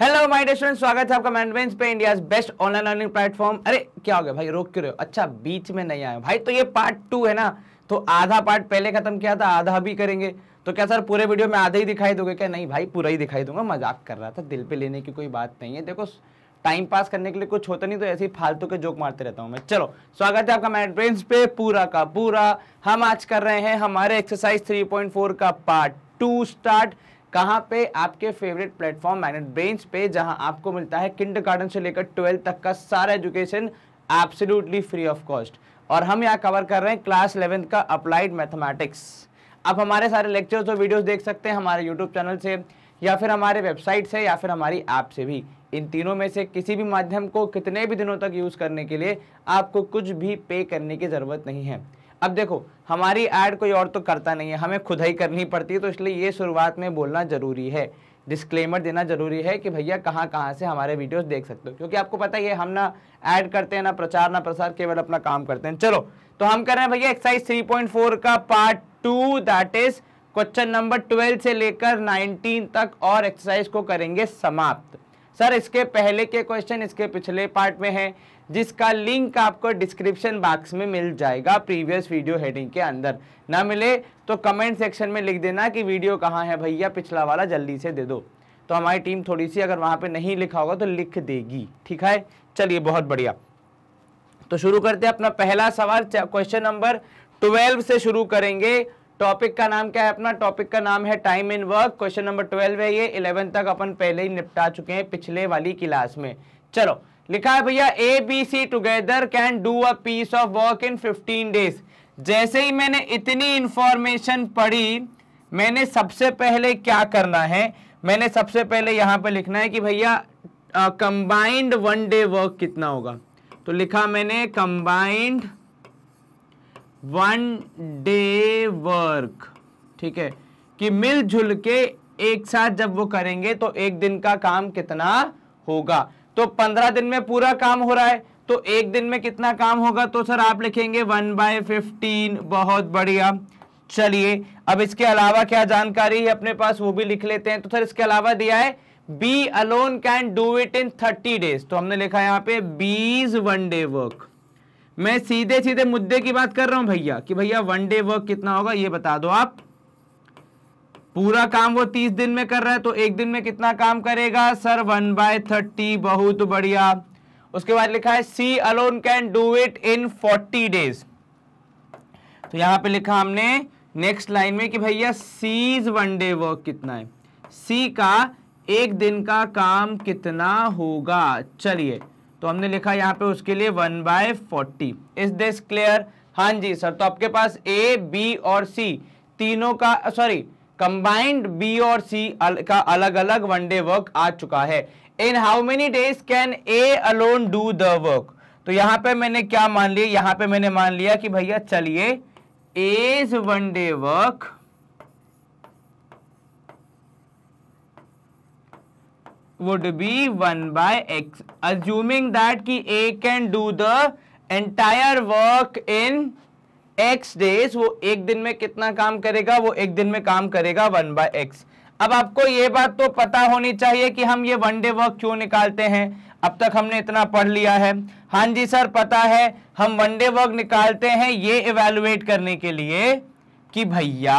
hello my dear student स्वागत है आपका मैंडवेंस पे India best online learning platform अरे क्या हो गया भाई रोक क्यों रहे हो अच्छा बीच में नहीं आया भाई तो ये पार्ट टू है ना तो आधा पार्ट पहले खत्म किया था आधा भी करेंगे तो क्या सर पूरे वीडियो में आधा ही दिखाई दोगे क्या नहीं भाई पूरा ही दिखाई दूंगा मजाक कर रहा था दिल पे लेने की कोई बात नहीं है देखो टाइम पास करने के लिए कुछ होता नहीं तो ऐसे ही फालतू के जोक मारते रहता हूँ मैं चलो स्वागत है आपका मैडवेंस पे पूरा का पूरा हम आज कर रहे हैं हमारे एक्सरसाइज थ्री का पार्ट टू स्टार्ट कहाँ पे आपके फेवरेट प्लेटफॉर्म मैग्नेट ब्रेंच पे जहाँ आपको मिलता है किंडर गार्डन से लेकर ट्वेल्थ तक का सारा education absolutely free of cost और हम यहाँ कवर कर रहे हैं क्लास इलेवेंथ का अप्लाइड मैथमेटिक्स आप हमारे सारे लेक्चर्स और वीडियोज देख सकते हैं हमारे यूट्यूब चैनल से या फिर हमारे वेबसाइट से या फिर हमारी ऐप से भी इन तीनों में से किसी भी माध्यम को कितने भी दिनों तक यूज़ करने के लिए आपको कुछ भी पे करने की ज़रूरत नहीं है अब देखो हमारी ऐड कोई और तो करता नहीं है हमें खुद ही करनी पड़ती है तो इसलिए ये शुरुआत में बोलना ज़रूरी है डिस्क्लेमर देना जरूरी है कि भैया कहाँ कहाँ से हमारे वीडियोस देख सकते हो क्योंकि आपको पता ही है हम ना ऐड करते हैं ना प्रचार ना प्रसार केवल अपना काम करते हैं चलो तो हम कर रहे हैं भैया एक्साइज 3.4 का part two that is question number 12 से लेकर 19 तक और एक्सरसाइज को करेंगे समाप्त सर इसके पहले के क्वेश्चन इसके पिछले पार्ट में है जिसका लिंक आपको डिस्क्रिप्शन बॉक्स में मिल जाएगा प्रीवियस वीडियो हेडिंग के अंदर ना मिले तो कमेंट सेक्शन में लिख देना कि वीडियो कहाँ है भैया पिछला वाला जल्दी से दे दो तो हमारी टीम थोड़ी सी अगर वहाँ पे नहीं लिखा होगा तो लिख देगी ठीक है चलिए बहुत बढ़िया तो शुरू करते हैं अपना पहला सवाल क्वेश्चन नंबर ट्वेल्व से शुरू करेंगे टॉपिक का नाम क्या है अपना टॉपिक का नाम है time in work question number twelve है ये इलेवन तक अपन पहले ही निपटा चुके हैं पिछले वाली क्लास में चलो लिखा है भैया A B C together can do a piece of work in fifteen days जैसे ही मैंने इतनी इंफॉर्मेशन पढ़ी मैंने सबसे पहले क्या करना है मैंने सबसे पहले यहाँ पर लिखना है कि भैया कंबाइंड वन डे वर्क कितना होगा तो लिखा मैंने कंबाइंड वन डे वर्क ठीक है कि मिलजुल के एक साथ जब वो करेंगे तो एक दिन का काम कितना होगा तो पंद्रह दिन में पूरा काम हो रहा है तो एक दिन में कितना काम होगा तो सर आप लिखेंगे वन बाय फिफ्टीन बहुत बढ़िया चलिए अब इसके अलावा क्या जानकारी है अपने पास वो भी लिख लेते हैं तो सर इसके अलावा दिया है B alone can do it in thirty days तो हमने लिखा यहां पर बीज वन डे वर्क मैं सीधे सीधे मुद्दे की बात कर रहा हूं भैया कि भैया वन डे वर्क कितना होगा ये बता दो आप पूरा काम वो तीस दिन में कर रहा है तो एक दिन में कितना काम करेगा सर वन बाय थर्टी बहुत बढ़िया उसके बाद लिखा है C alone can do it in forty days तो यहां पे लिखा हमने नेक्स्ट लाइन में कि भैया सीज वन डे वर्क कितना है सी का एक दिन का काम कितना होगा चलिए तो हमने लिखा यहाँ पे उसके लिए one by forty is this clear हाँ जी सर तो आपके पास ए बी और सी तीनों का सॉरी कंबाइंड बी और सी का अलग अलग वन डे वर्क आ चुका है in how many days can A alone do the work तो यहाँ पे मैंने क्या मान लिया यहाँ पे मैंने मान लिया कि भैया चलिए as one day work would be one by X assuming that की A can do the entire work in X days वो एक दिन में कितना काम करेगा वो एक दिन में काम करेगा वन बाय एक्स अब आपको ये बात तो पता होनी चाहिए कि हम ये वन डे वर्क क्यों निकालते हैं अब तक हमने इतना पढ़ लिया है हाँ जी सर पता है हम वन डे वर्क निकालते हैं ये इवेलुएट करने के लिए कि भैया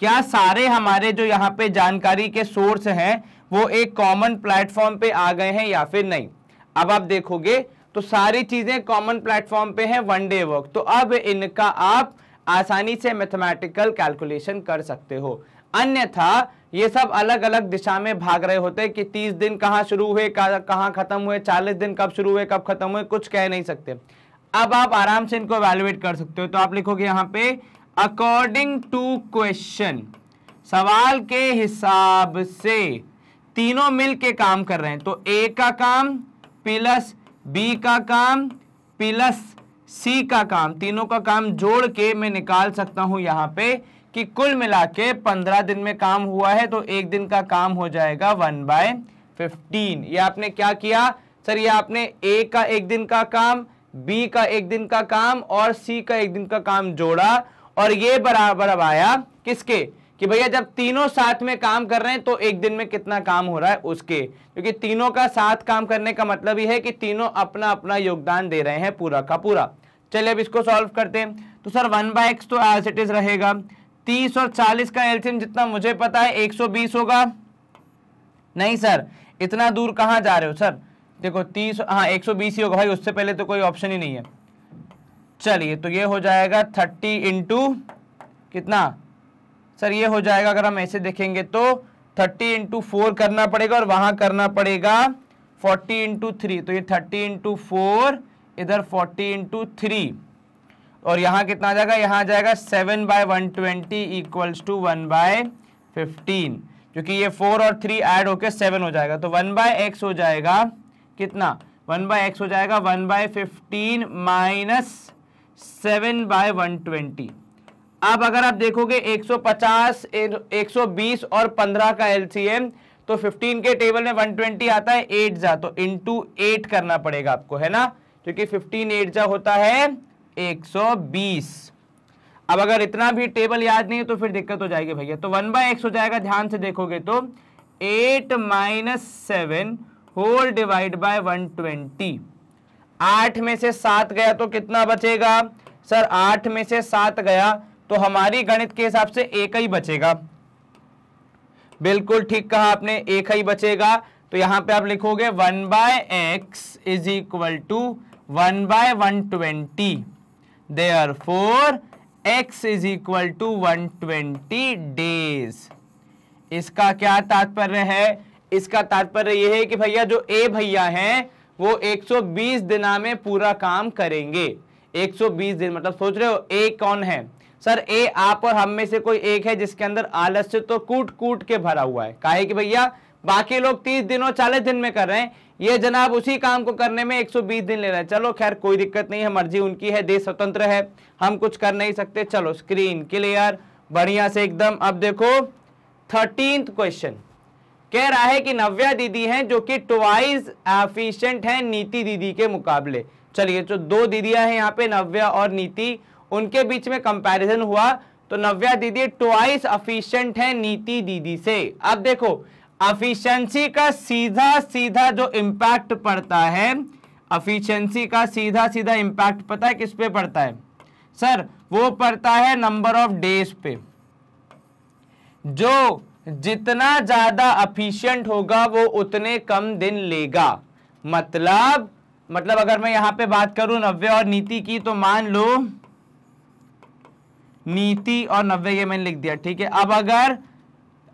क्या सारे हमारे जो यहाँ पे जानकारी के सोर्स हैं वो एक कॉमन प्लेटफॉर्म पे आ गए हैं या फिर नहीं अब आप देखोगे तो सारी चीज़ें कॉमन प्लेटफॉर्म पे हैं वन डे वर्क तो अब इनका आप आसानी से मैथमेटिकल कैलकुलेशन कर सकते हो अन्यथा ये सब अलग अलग दिशा में भाग रहे होते हैं कि तीस दिन कहाँ शुरू हुए कहाँ खत्म हुए चालीस दिन कब शुरू हुए कब खत्म हुए कुछ कह नहीं सकते अब आप आराम से इनको वैल्युएट कर सकते हो तो आप लिखोगे यहाँ पे अकॉर्डिंग टू क्वेश्चन सवाल के हिसाब से तीनों मिल के काम कर रहे हैं तो ए का काम प्लस बी का काम प्लस सी का काम तीनों का काम जोड़ के मैं निकाल सकता हूं यहां पे कि कुल मिला के पंद्रह दिन में काम हुआ है तो एक दिन का काम हो जाएगा वन बाय फिफ्टीन ये आपने क्या किया सर ये आपने ए का एक दिन का काम बी का एक दिन का काम और सी का एक दिन का काम जोड़ा और ये बराबर अब आया किसके कि भैया जब तीनों साथ में काम कर रहे हैं तो एक दिन में कितना काम हो रहा है उसके क्योंकि तीनों का साथ काम करने का मतलब ही है कि तीनों अपना अपना योगदान दे रहे हैं पूरा का पूरा चलिए अब इसको सॉल्व करते हैं तो सर वन बाय एक्स तो एज इट इज रहेगा तीस और चालीस का एल्सियम जितना मुझे पता है एक सौ बीस होगा नहीं सर इतना दूर कहाँ जा रहे हो सर देखो तीस हाँ एक सौ बीस ही होगा भाई उससे पहले तो कोई ऑप्शन ही नहीं है चलिए तो ये हो जाएगा थर्टी इंटू कितना सर ये हो जाएगा अगर हम ऐसे देखेंगे तो थर्टी इंटू फोर करना पड़ेगा और वहाँ करना पड़ेगा फोर्टी इंटू थ्री तो ये थर्टी इंटू फोर इधर फोर्टी इंटू थ्री और यहाँ कितना आ जाएगा यहाँ आ जाएगा seven by one twenty equals to one by fifteen क्योंकि ये फोर और थ्री ऐड होके सेवन हो जाएगा तो वन बाय एक्स हो जाएगा कितना वन बाय एक्स हो जाएगा one by fifteen minus seven by one twenty अब अगर आप देखोगे 150, 120 और 15 का एलसीएम तो 15 के टेबल में 120 आता है एट जा तो टू एट करना पड़ेगा आपको है ना क्योंकि 15 एट जा होता है 120 अब अगर इतना भी टेबल याद नहीं है तो फिर दिक्कत हो जाएगी भैया तो वन बाय एक्स हो जाएगा ध्यान से देखोगे तो eight minus seven whole divide by one twenty आठ में से सात गया तो कितना बचेगा सर आठ में से सात गया तो हमारी गणित के हिसाब से एक ही बचेगा बिल्कुल ठीक कहा आपने एक ही बचेगा तो यहां पे आप लिखोगे one by X is equal to one by one twenty or for X is equal to one twenty days इसका क्या तात्पर्य है इसका तात्पर्य यह है कि भैया जो ए भैया हैं वो 120 दिना में पूरा काम करेंगे 120 दिन मतलब सोच रहे हो ए कौन है सर ए आप और हम में से कोई एक है जिसके अंदर आलस्य तो कूट कूट के भरा हुआ है काहे कि भैया बाकी लोग तीस दिन और चालीस दिन में कर रहे हैं ये जनाब उसी काम को करने में 120 दिन ले रहे हैं चलो खैर कोई दिक्कत नहीं है मर्जी उनकी है देश स्वतंत्र है हम कुछ कर नहीं सकते चलो स्क्रीन क्लियर बढ़िया से एकदम अब देखो थर्टीन क्वेश्चन कह रहा है कि नव्या दीदी हैं जो कि ट्वाइस एफिशियंट हैं नीति दीदी के मुकाबले चलिए जो दो दीदियां हैं यहाँ पे नव्या और नीति उनके बीच में कंपैरिजन हुआ तो नव्या दीदी ट्वाइस अफिशियंट है नीति दीदी से अब देखो अफिशियंसी का सीधा सीधा जो इम्पैक्ट पड़ता है अफिशियंसी का सीधा सीधा इम्पैक्ट पता है किस पे पड़ता है सर वो पड़ता है नंबर ऑफ डेज पे जो जितना ज़्यादा अफिशियंट होगा वो उतने कम दिन लेगा मतलब मतलब अगर मैं यहां पे बात करूं नव्य और नीति की तो मान लो नीति और नब्बे के मैंने लिख दिया ठीक है अब अगर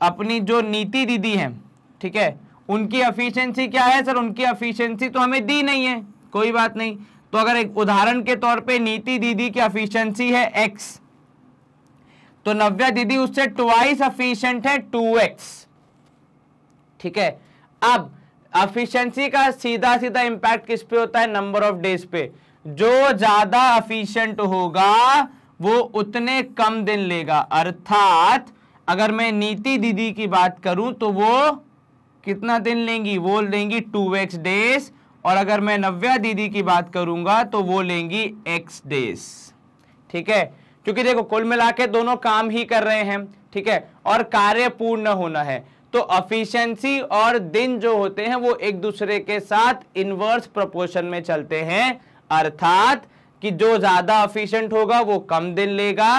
अपनी जो नीति दीदी है ठीक है उनकी एफिशिएंसी क्या है सर उनकी एफिशिएंसी तो हमें दी नहीं है कोई बात नहीं तो अगर एक उदाहरण के तौर पे नीति दीदी की एफिशिएंसी है एक्स तो नव्या दीदी उससे ट्वाइस एफिशिएंट है टू एक्स ठीक है अब एफिशिएंसी का सीधा सीधा इंपैक्ट किस पे होता है नंबर ऑफ डेज पे जो ज्यादा अफिशियंट होगा वो उतने कम दिन लेगा अर्थात अगर मैं नीति दीदी की बात करूं तो वो कितना दिन लेंगी वो लेंगी टू एक्स डेज और अगर मैं नव्या दीदी की बात करूंगा तो वो लेंगी एक्स डेज ठीक है क्योंकि देखो कुल मिला के दोनों काम ही कर रहे हैं ठीक है और कार्य पूर्ण होना है तो अफिशियंसी और दिन जो होते हैं वो एक दूसरे के साथ इनवर्स प्रोपोर्शन में चलते हैं अर्थात कि जो ज़्यादा अफिशियंट होगा वो कम दिन लेगा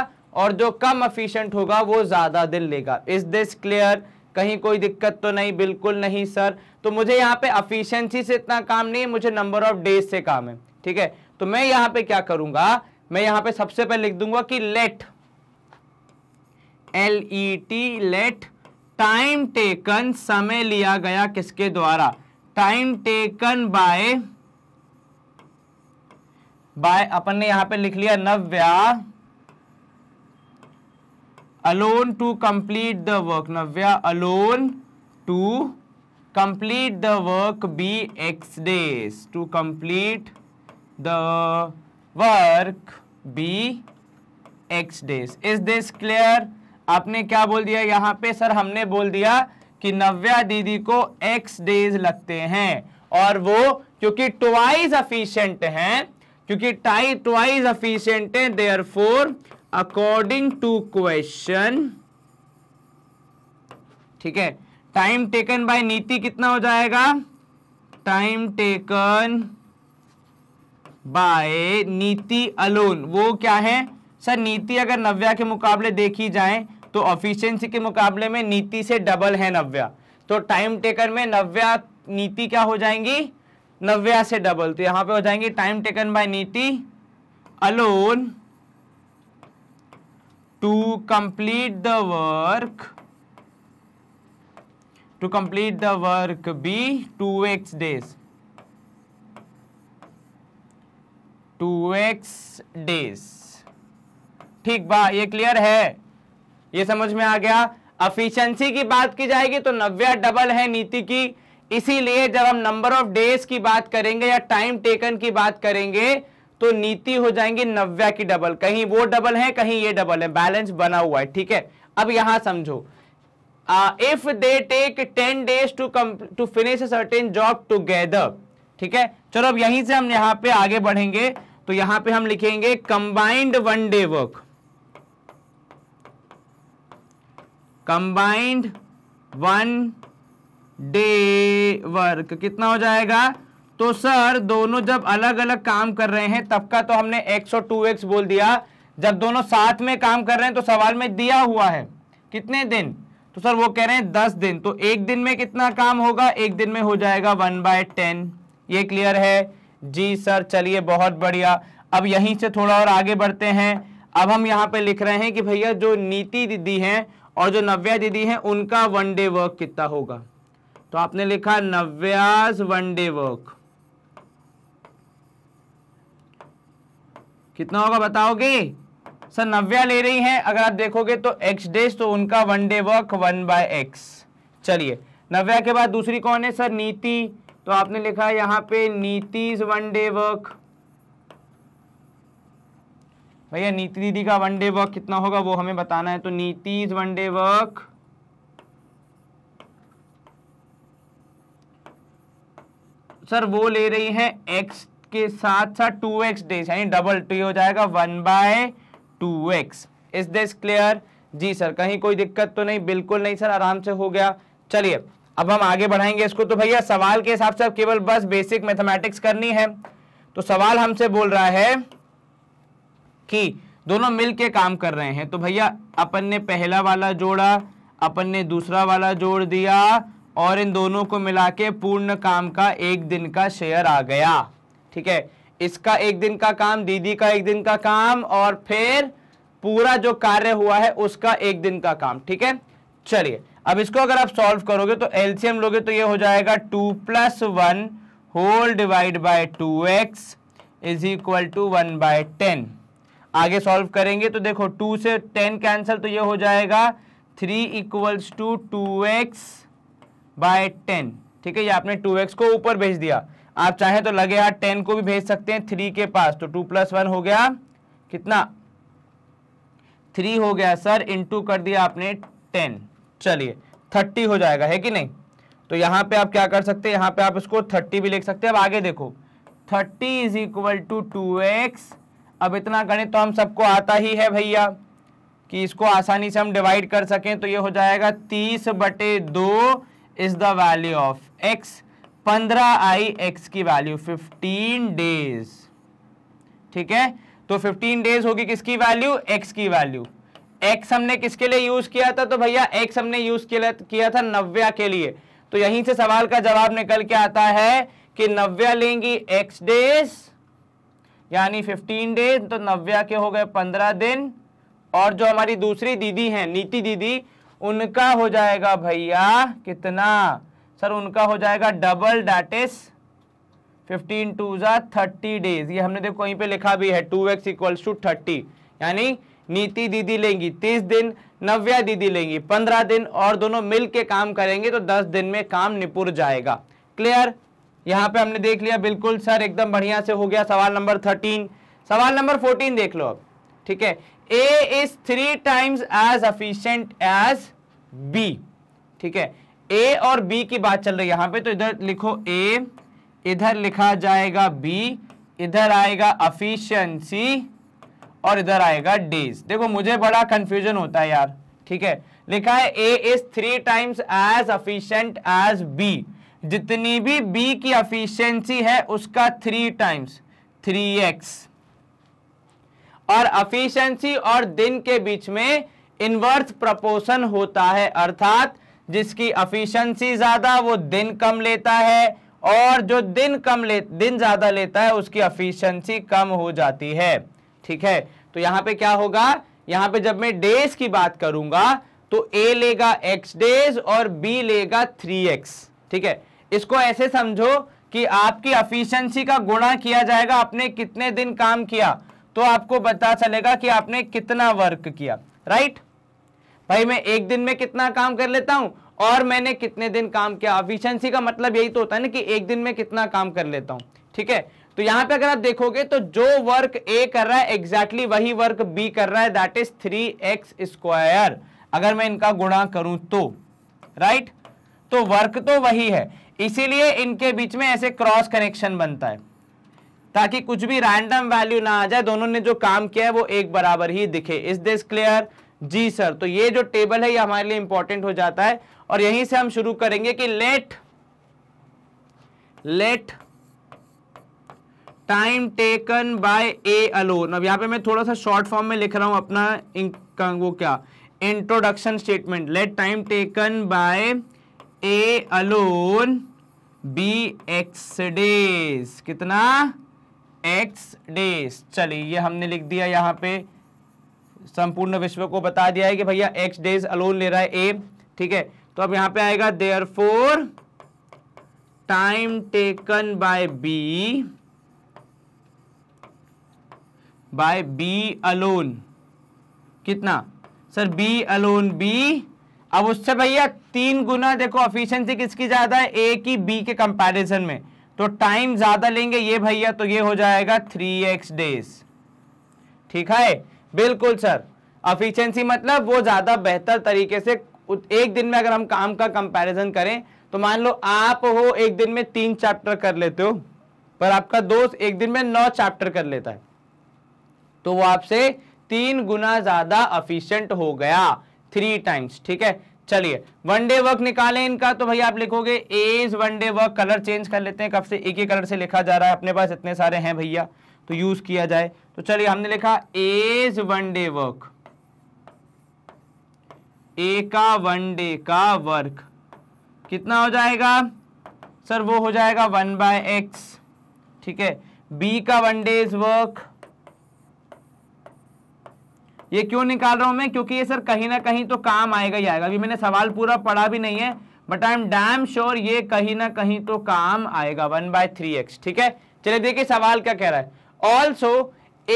और जो कम अफिशियंट होगा वो ज़्यादा दिन लेगा इज़ दिस क्लियर कहीं कोई दिक्कत तो नहीं बिल्कुल नहीं सर तो मुझे यहाँ पे अफिशियंसी से इतना काम नहीं है मुझे नंबर ऑफ डेज से काम है ठीक है तो मैं यहाँ पे क्या करूंगा मैं यहाँ पे सबसे पहले लिख दूंगा कि let L E T let time taken समय लिया गया किसके द्वारा टाइम टेकन बाय बाय अपन ने यहां पे लिख लिया Navya alone to complete the work Navya alone to complete the work be X days to complete the work be X days is this clear आपने क्या बोल दिया यहां पे सर हमने बोल दिया कि नव्या दीदी को एक्स डेज लगते हैं और वो क्योंकि ट्वाइस अफिशियंट हैं क्योंकि टाई ट्वाइस अफिशियंट है therefore according to question ठीक है टाइम टेकन बाय नीति कितना हो जाएगा time taken by Niti alone वो क्या है सर नीति अगर नव्या के मुकाबले देखी जाए तो ऑफिशियंसी के मुकाबले में नीति से डबल है नव्या तो टाइम टेकन में नव्या नीति क्या हो जाएंगी नब्बे से डबल तो यहां पे हो जाएंगे time taken by Niti alone to complete the work to complete the work be two X days two X days ठीक बा ये क्लियर है ये समझ में आ गया अफिशियंसी की बात की जाएगी तो नव्या डबल है नीति की इसीलिए जब हम नंबर ऑफ डेज की बात करेंगे या टाइम टेकन की बात करेंगे तो नीति हो जाएंगी नव्या की डबल कहीं वो डबल है कहीं ये डबल है बैलेंस बना हुआ है ठीक है अब यहां समझो if they take ten days to come to finish certain job together ठीक है चलो अब यहीं से हम यहां पे आगे बढ़ेंगे तो यहां पे हम लिखेंगे combined one day work combined one day work कितना हो जाएगा तो सर दोनों जब अलग अलग काम कर रहे हैं तब का तो हमने एक्स और टू एक्स बोल दिया जब दोनों साथ में काम कर रहे हैं तो सवाल में दिया हुआ है कितने दिन तो सर वो कह रहे हैं दस दिन तो एक दिन में कितना काम होगा एक दिन में हो जाएगा वन बाय टेन ये क्लियर है जी सर चलिए बहुत बढ़िया अब यहीं से थोड़ा और आगे बढ़ते हैं अब हम यहाँ पे लिख रहे हैं कि भैया जो नीति दीदी हैं और जो नव्या दीदी हैं उनका वन डे वर्क कितना होगा तो आपने लिखा नव्यास वन डे वर्क कितना होगा बताओगे सर नव्या ले रही हैं अगर आप देखोगे तो एक्स डेज तो उनका one day work one by X चलिए नव्या के बाद दूसरी कौन है सर नीति तो आपने लिखा यहां पे नीतीज वन डे वर्क भैया नीति दीदी का वन डे वर्क कितना होगा वो हमें बताना है तो Niti's one day work sir वो ले रही है एक्स के साथ साथ टू एक्स डेज यानी डबल टी हो जाएगा one by two X is this clear जी सर कहीं कोई दिक्कत तो नहीं बिल्कुल नहीं सर आराम से हो गया चलिए अब हम आगे बढ़ाएंगे इसको तो भैया सवाल के हिसाब से केवल बस बेसिक मैथमेटिक्स करनी है तो सवाल हमसे बोल रहा है कि दोनों मिल के काम कर रहे हैं तो भैया अपन ने पहला वाला जोड़ा अपन ने दूसरा वाला जोड़ दिया और इन दोनों को मिला के पूर्ण काम का एक दिन का शेयर आ गया ठीक है इसका एक दिन का काम दीदी का एक दिन का काम और फिर पूरा जो कार्य हुआ है उसका एक दिन का काम ठीक है चलिए अब इसको अगर आप सॉल्व करोगे तो एलसीएम लोगे तो ये हो जाएगा two plus one whole divide by two X is equal to one by ten आगे सॉल्व करेंगे तो देखो टू से टेन कैंसिल तो ये हो जाएगा three equals to two X by ten ठीक है ये आपने टू एक्स को ऊपर भेज दिया आप चाहे तो लगे हाथ टेन को भी भेज सकते हैं थ्री के पास तो टू प्लस वन हो गया कितना थ्री हो गया सर इंटू कर दिया आपने टेन चलिए थर्टी हो जाएगा है कि नहीं तो यहाँ पे आप क्या कर सकते हैं यहाँ पे आप इसको थर्टी भी लिख सकते हैं अब आगे देखो thirty is equal to two X अब इतना गणित तो हम सबको आता ही है भैया कि इसको आसानी से हम डिवाइड कर सकें तो ये हो जाएगा तीस बटे दो is the value of X पंद्रह आई एक्स की वैल्यू फिफ्टीन डेज ठीक है तो फिफ्टीन डेज होगी किसकी वैल्यू एक्स की वैल्यू एक्स हमने किसके लिए यूज किया था तो भैया एक्स हमने यूज किया था नव्या के लिए तो यहीं से सवाल का जवाब निकल के आता है कि नव्या लेंगी एक्स डेज यानी फिफ्टीन डेज तो नव्या के हो गए पंद्रह दिन और जो हमारी दूसरी दीदी है नीति दीदी उनका हो जाएगा भैया कितना सर उनका हो जाएगा double that is fifteen twos are thirty days ये हमने देखो कहीं पे लिखा भी है two X equals to thirty यानी नीति दीदी लेंगी तीस दिन नव्या दीदी लेंगी पंद्रह दिन और दोनों मिल के काम करेंगे तो दस दिन में काम निपुर जाएगा क्लियर यहाँ पे हमने देख लिया बिल्कुल सर एकदम बढ़िया से हो गया सवाल नंबर थर्टीन सवाल नंबर फोर्टीन देख लो अब ठीक है A is three times as efficient as B ठीक है ए और बी की बात चल रही है यहां पे तो इधर लिखो ए इधर लिखा जाएगा बी इधर आएगा अफिशियंसी और इधर आएगा डेज देखो मुझे बड़ा कंफ्यूजन होता है यार ठीक है लिखा है A is three times as efficient as B जितनी भी बी की अफिशियंसी है उसका थ्री टाइम्स थ्री एक्स और अफिशिएंसी और दिन के बीच में इनवर्स प्रपोशन होता है अर्थात जिसकी अफिशिएंसी ज़्यादा वो दिन कम लेता है और जो दिन कम ले दिन ज़्यादा लेता है उसकी अफिशिएंसी कम हो जाती है ठीक है तो यहां पे क्या होगा यहां पे जब मैं डेज की बात करूंगा तो ए लेगा एक्स डेज और बी लेगा थ्री एक्स ठीक है इसको ऐसे समझो कि आपकी अफिशिएंसी का गुणा किया जाएगा आपने कितने दिन काम किया तो आपको पता चलेगा कि आपने कितना वर्क किया राइट भाई मैं एक दिन में कितना काम कर लेता हूं और मैंने कितने दिन काम किया अफिशिएंसी का मतलब यही तो होता है ना कि एक दिन में कितना काम कर लेता हूं ठीक है तो यहां पे अगर आप देखोगे तो जो वर्क ए कर रहा है एग्जैक्टली exactly वही वर्क बी कर रहा है that is three X square अगर मैं इनका गुणा करूं तो राइट तो वर्क तो वही है इसीलिए इनके बीच में ऐसे क्रॉस कनेक्शन बनता है ताकि कुछ भी रैंडम वैल्यू ना आ जाए दोनों ने जो काम किया है वो एक बराबर ही दिखे इस दिस क्लियर जी सर तो ये जो टेबल है ये हमारे लिए इंपॉर्टेंट हो जाता है और यहीं से हम शुरू करेंगे कि let let time taken by A alone अब यहां पे मैं थोड़ा सा शॉर्ट फॉर्म में लिख रहा हूं अपना वो क्या introduction statement let time taken by A alone be X days कितना एक्स डेज चलिए ये हमने लिख दिया यहाँ पे संपूर्ण विश्व को बता दिया है कि भैया एक्स डेज अलोन ले रहा है ए ठीक है तो अब यहाँ पे आएगा therefore time taken by B by B alone कितना सर बी अलोन बी अब उससे भैया तीन गुना देखो एफिशिएंसी किसकी ज्यादा है ए की बी के कंपैरिजन में तो टाइम ज्यादा लेंगे ये भैया तो ये हो जाएगा थ्री एक्स डेज ठीक है बिल्कुल सर अफिशियंसी मतलब वो ज्यादा बेहतर तरीके से एक दिन में अगर हम काम का कंपैरिजन करें तो मान लो आप हो एक दिन में तीन चैप्टर कर लेते हो पर आपका दोस्त एक दिन में नौ चैप्टर कर लेता है तो वो आपसे तीन गुना ज्यादा अफिशियंट हो गया थ्री टाइम्स ठीक है चलिए वन डे वर्क निकालें इनका तो भैया आप लिखोगे as one day work colour change कर लेते हैं कब से एक ही कलर से लिखा जा रहा है अपने पास इतने सारे हैं भैया तो यूज किया जाए तो चलिए हमने लिखा as one day work A का वन डे का वर्क कितना हो जाएगा सर वो हो जाएगा वन बाय एक्स ठीक है बी का वन वर्क ये क्यों निकाल रहा हूं मैं क्योंकि ये सर कहीं ना कहीं तो काम आएगा ही आएगा अभी मैंने सवाल पूरा पढ़ा भी नहीं है but I am damn sure ये कहीं ना कहीं तो काम आएगा वन बाय थ्री एक्स ठीक है चलिए देखिए सवाल क्या कह रहा है also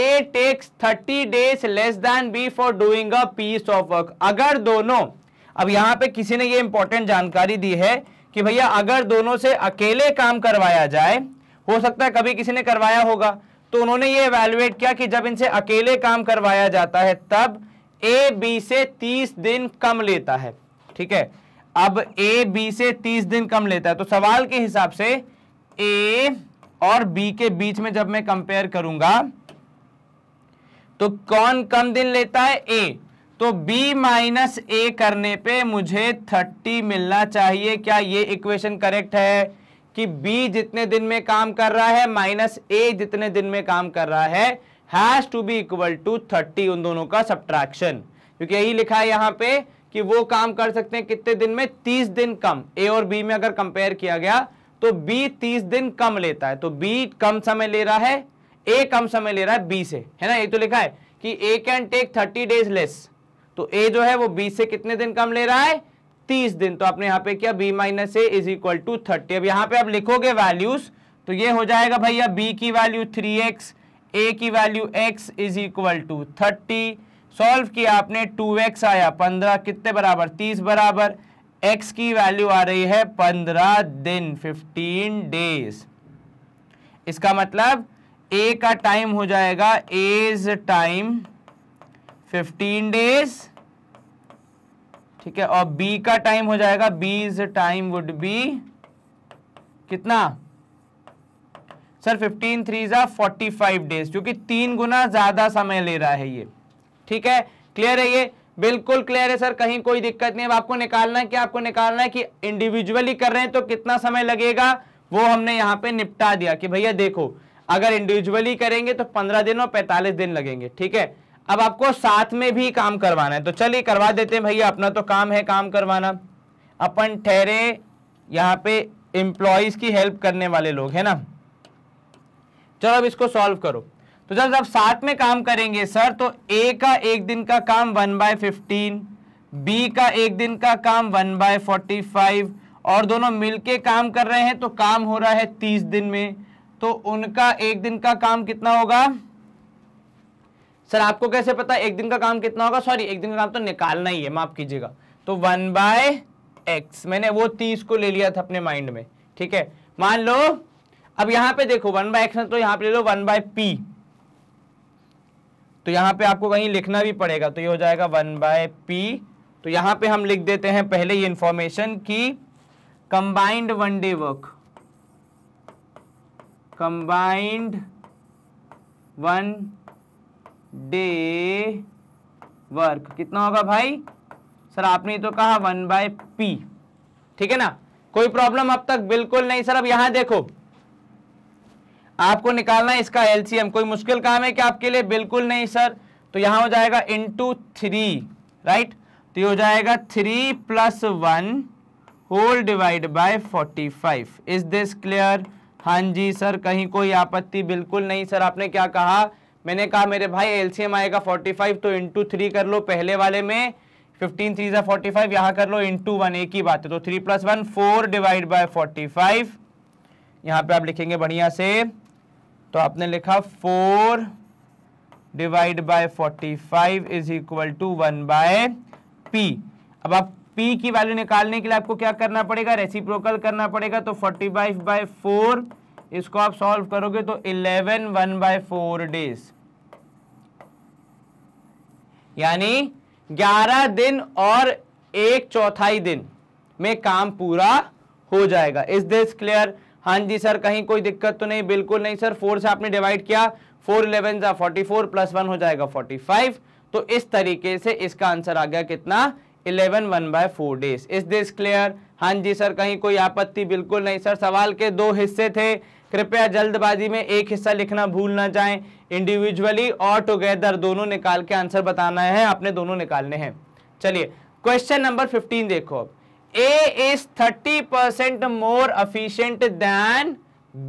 A takes thirty days less than B for doing a piece of work अगर दोनों अब यहां पे किसी ने ये इंपॉर्टेंट जानकारी दी है कि भैया अगर दोनों से अकेले काम करवाया जाए हो सकता है कभी किसी ने करवाया होगा तो उन्होंने ये एवेल्युएट किया कि जब इनसे अकेले काम करवाया जाता है तब ए बी से तीस दिन कम लेता है ठीक है अब ए बी से तीस दिन कम लेता है तो सवाल के हिसाब से ए और बी के बीच में जब मैं कंपेयर करूंगा तो कौन कम दिन लेता है ए तो b माइनस ए करने पे मुझे 30 मिलना चाहिए क्या ये इक्वेशन करेक्ट है कि बी जितने दिन में काम कर रहा है माइनस ए जितने दिन में काम कर रहा है has to be equal to thirty उन दोनों का सब्ट्रैक्शन क्योंकि यही लिखा है यहां पे कि वो काम कर सकते हैं कितने दिन में तीस दिन कम ए और बी में अगर कंपेयर किया गया तो बी तीस दिन कम लेता है तो बी कम समय ले रहा है ए कम समय ले रहा है बी से है ना ये तो लिखा है कि A can take thirty days less तो ए जो है वो बी से कितने दिन कम ले रहा है तीस दिन तो आपने यहाँ पे क्या B minus A is equal to thirty अब यहाँ पे आप लिखोगे वैल्यूज तो ये हो जाएगा भैया बी की वैल्यू थ्री एक्स ए की value X is equal to thirty solve किया आपने टू एक्स आया पंद्रह कितने बराबर तीस बराबर एक्स की वैल्यू आ रही है पंद्रह दिन फिफ्टीन डेज इसका मतलब ए का टाइम हो जाएगा एज टाइम फिफ्टीन डेज ठीक है और बी का टाइम हो जाएगा बीज टाइम वुड बी कितना sir fifteen threes are forty five days क्योंकि तीन गुना ज़्यादा समय ले रहा है ये ठीक है क्लियर है ये बिल्कुल क्लियर है सर कहीं कोई दिक्कत नहीं है आपको निकालना है कि आपको निकालना है कि इंडिविजुअली कर रहे हैं तो कितना समय लगेगा वो हमने यहाँ पे निपटा दिया कि भैया देखो अगर इंडिविजुअली करेंगे तो पंद्रह दिन और पैंतालीस दिन लगेंगे ठीक है अब आपको साथ में भी काम करवाना है तो चलिए करवा देते हैं भैया अपना तो काम है काम करवाना अपन ठहरे यहाँ पे एम्प्लॉयज़ की हेल्प करने वाले लोग है ना चलो अब इसको सॉल्व करो तो जब आप साथ में काम करेंगे सर तो ए का एक दिन का काम वन बाय फिफ्टीन बी का एक दिन का काम वन बाय फोर्टी फाइव और दोनों मिलके काम कर रहे हैं तो काम हो रहा है तीस दिन में तो उनका एक दिन का काम कितना होगा सर आपको कैसे पता एक दिन का काम कितना होगा सॉरी एक दिन का काम तो निकालना ही है माफ कीजिएगा तो वन बाय एक्स मैंने वो तीस को ले लिया था अपने माइंड में ठीक है मान लो अब यहां पे देखो वन बाय एक्स तो यहां पे ले लो वन बाय पी तो यहां पे आपको कहीं लिखना भी पड़ेगा तो ये हो जाएगा वन बाय पी तो यहां पे हम लिख देते हैं पहले ये इंफॉर्मेशन की combined one day work combined one day work कितना होगा भाई सर आपने तो कहा वन बाय पी ठीक है ना कोई प्रॉब्लम अब तक बिल्कुल नहीं सर अब यहां देखो आपको निकालना है इसका एलसीएम कोई मुश्किल काम है कि आपके लिए बिल्कुल नहीं सर तो यहां हो जाएगा इंटू थ्री राइट तो ये हो जाएगा three plus one whole divide by forty five is this clear हाँ जी सर कहीं कोई आपत्ति बिल्कुल नहीं सर आपने क्या कहा मैंने कहा मेरे भाई एलसीएम आएगा 45 तो इंटू थ्री कर लो पहले वाले में 15 थ्री सा फोर्टी फाइव यहाँ कर लो इंटू वन एक ही बात है तो three plus one four divide by forty five यहाँ पर आप लिखेंगे बढ़िया से तो आपने लिखा four divide by forty five is equal to one by P अब आप पी की वैल्यू निकालने के लिए आपको क्या करना पड़ेगा रेसिप्रोकल करना पड़ेगा तो फोर्टी फाइव बाय फोर इसको आप सॉल्व करोगे तो eleven one by four days यानी ग्यारह दिन और एक चौथाई दिन में काम पूरा हो जाएगा इस दिस क्लियर हाँ जी सर कहीं कोई दिक्कत तो नहीं बिल्कुल नहीं सर फोर से आपने डिवाइड किया four elevens are forty four plus one हो जाएगा फोर्टी फाइव तो इस तरीके से इसका आंसर आ गया कितना eleven one by four days is this clear हाँ जी सर कहीं कोई आपत्ति बिल्कुल नहीं सर सवाल के दो हिस्से थे कृपया जल्दबाजी में एक हिस्सा लिखना भूल ना जाए इंडिविजुअली और टुगेदर दोनों निकाल के आंसर बताना है आपने दोनों निकालने हैं चलिए क्वेश्चन नंबर फिफ्टीन देखो अब A is thirty percent more efficient than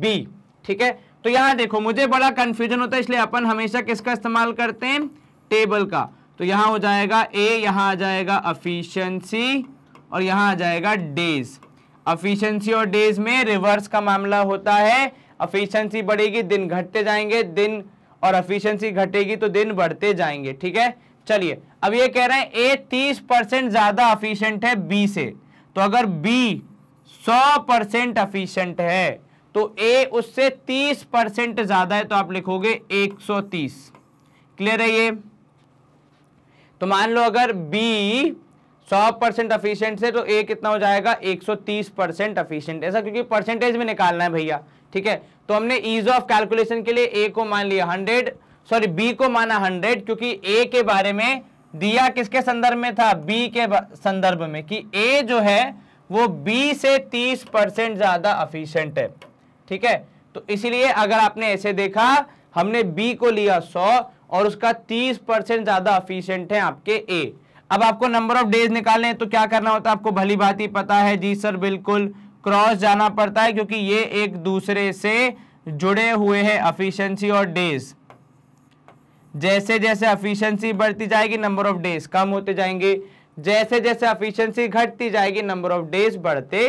B ठीक है तो यहां देखो मुझे बड़ा कंफ्यूजन होता है इसलिए अपन हमेशा किसका इस्तेमाल करते हैं टेबल का तो यहां हो जाएगा ए यहां आ जाएगा अफिशियंसी और यहां आ जाएगा डेज अफिशियंसी और डेज में रिवर्स का मामला होता है अफिशियंसी बढ़ेगी दिन घटते जाएंगे दिन और अफिशियंसी घटेगी तो दिन बढ़ते जाएंगे ठीक है चलिए अब ये कह रहे हैं ए तीस परसेंट ज्यादा अफिशियंट है बी से तो अगर बी सौ परसेंट अफिशियंट है तो ए उससे तीस परसेंट ज्यादा है तो आप लिखोगे एक सौ तीस क्लियर है ये तो मान लो अगर बी सौ परसेंट अफिशियंट से तो ए कितना हो जाएगा एक सौ तीस परसेंट अफिशियंट ऐसा क्योंकि परसेंटेज में निकालना है भैया ठीक है तो हमने ईज ऑफ कैलकुलेशन के लिए ए को मान लिया हंड्रेड सॉरी बी को माना हंड्रेड क्योंकि ए के बारे में दिया किसके संदर्भ में था बी के संदर्भ में कि ए जो है वो बी से तीस परसेंट ज़्यादा अफिशियंट है ठीक है तो इसलिए अगर आपने ऐसे देखा हमने बी को लिया सौ और उसका तीस परसेंट ज़्यादा अफिशियंट है आपके ए अब आपको नंबर ऑफ डेज निकालने तो क्या करना होता है आपको भली ही पता है जी सर बिल्कुल क्रॉस जाना पड़ता है क्योंकि ये एक दूसरे से जुड़े हुए हैं अफिशेंसी और डेज जैसे जैसे अफिशियंसी बढ़ती जाएगी नंबर ऑफ डेज कम होते जाएंगे जैसे जैसे अफिशियंसी घटती जाएगी नंबर ऑफ डेज बढ़ते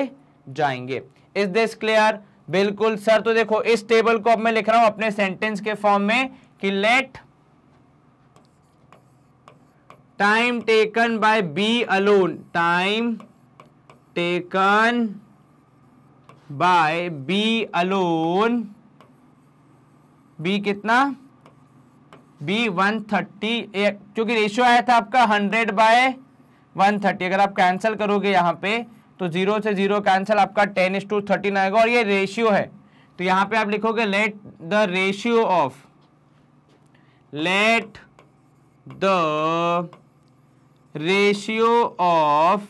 जाएंगे इज दिस क्लियर बिल्कुल सर तो देखो इस टेबल को अब मैं लिख रहा हूं अपने सेंटेंस के फॉर्म में कि let time taken by B alone time taken by B alone B कितना बी वन थर्टी चूंकि रेशियो आया था आपका हंड्रेड बाय वन थर्टी अगर आप कैंसिल करोगे यहां पे तो जीरो से जीरो कैंसिल आपका टेन इस टू थर्टीन आएगा और ये रेशियो है तो यहां पे आप लिखोगे let the ratio of let the ratio of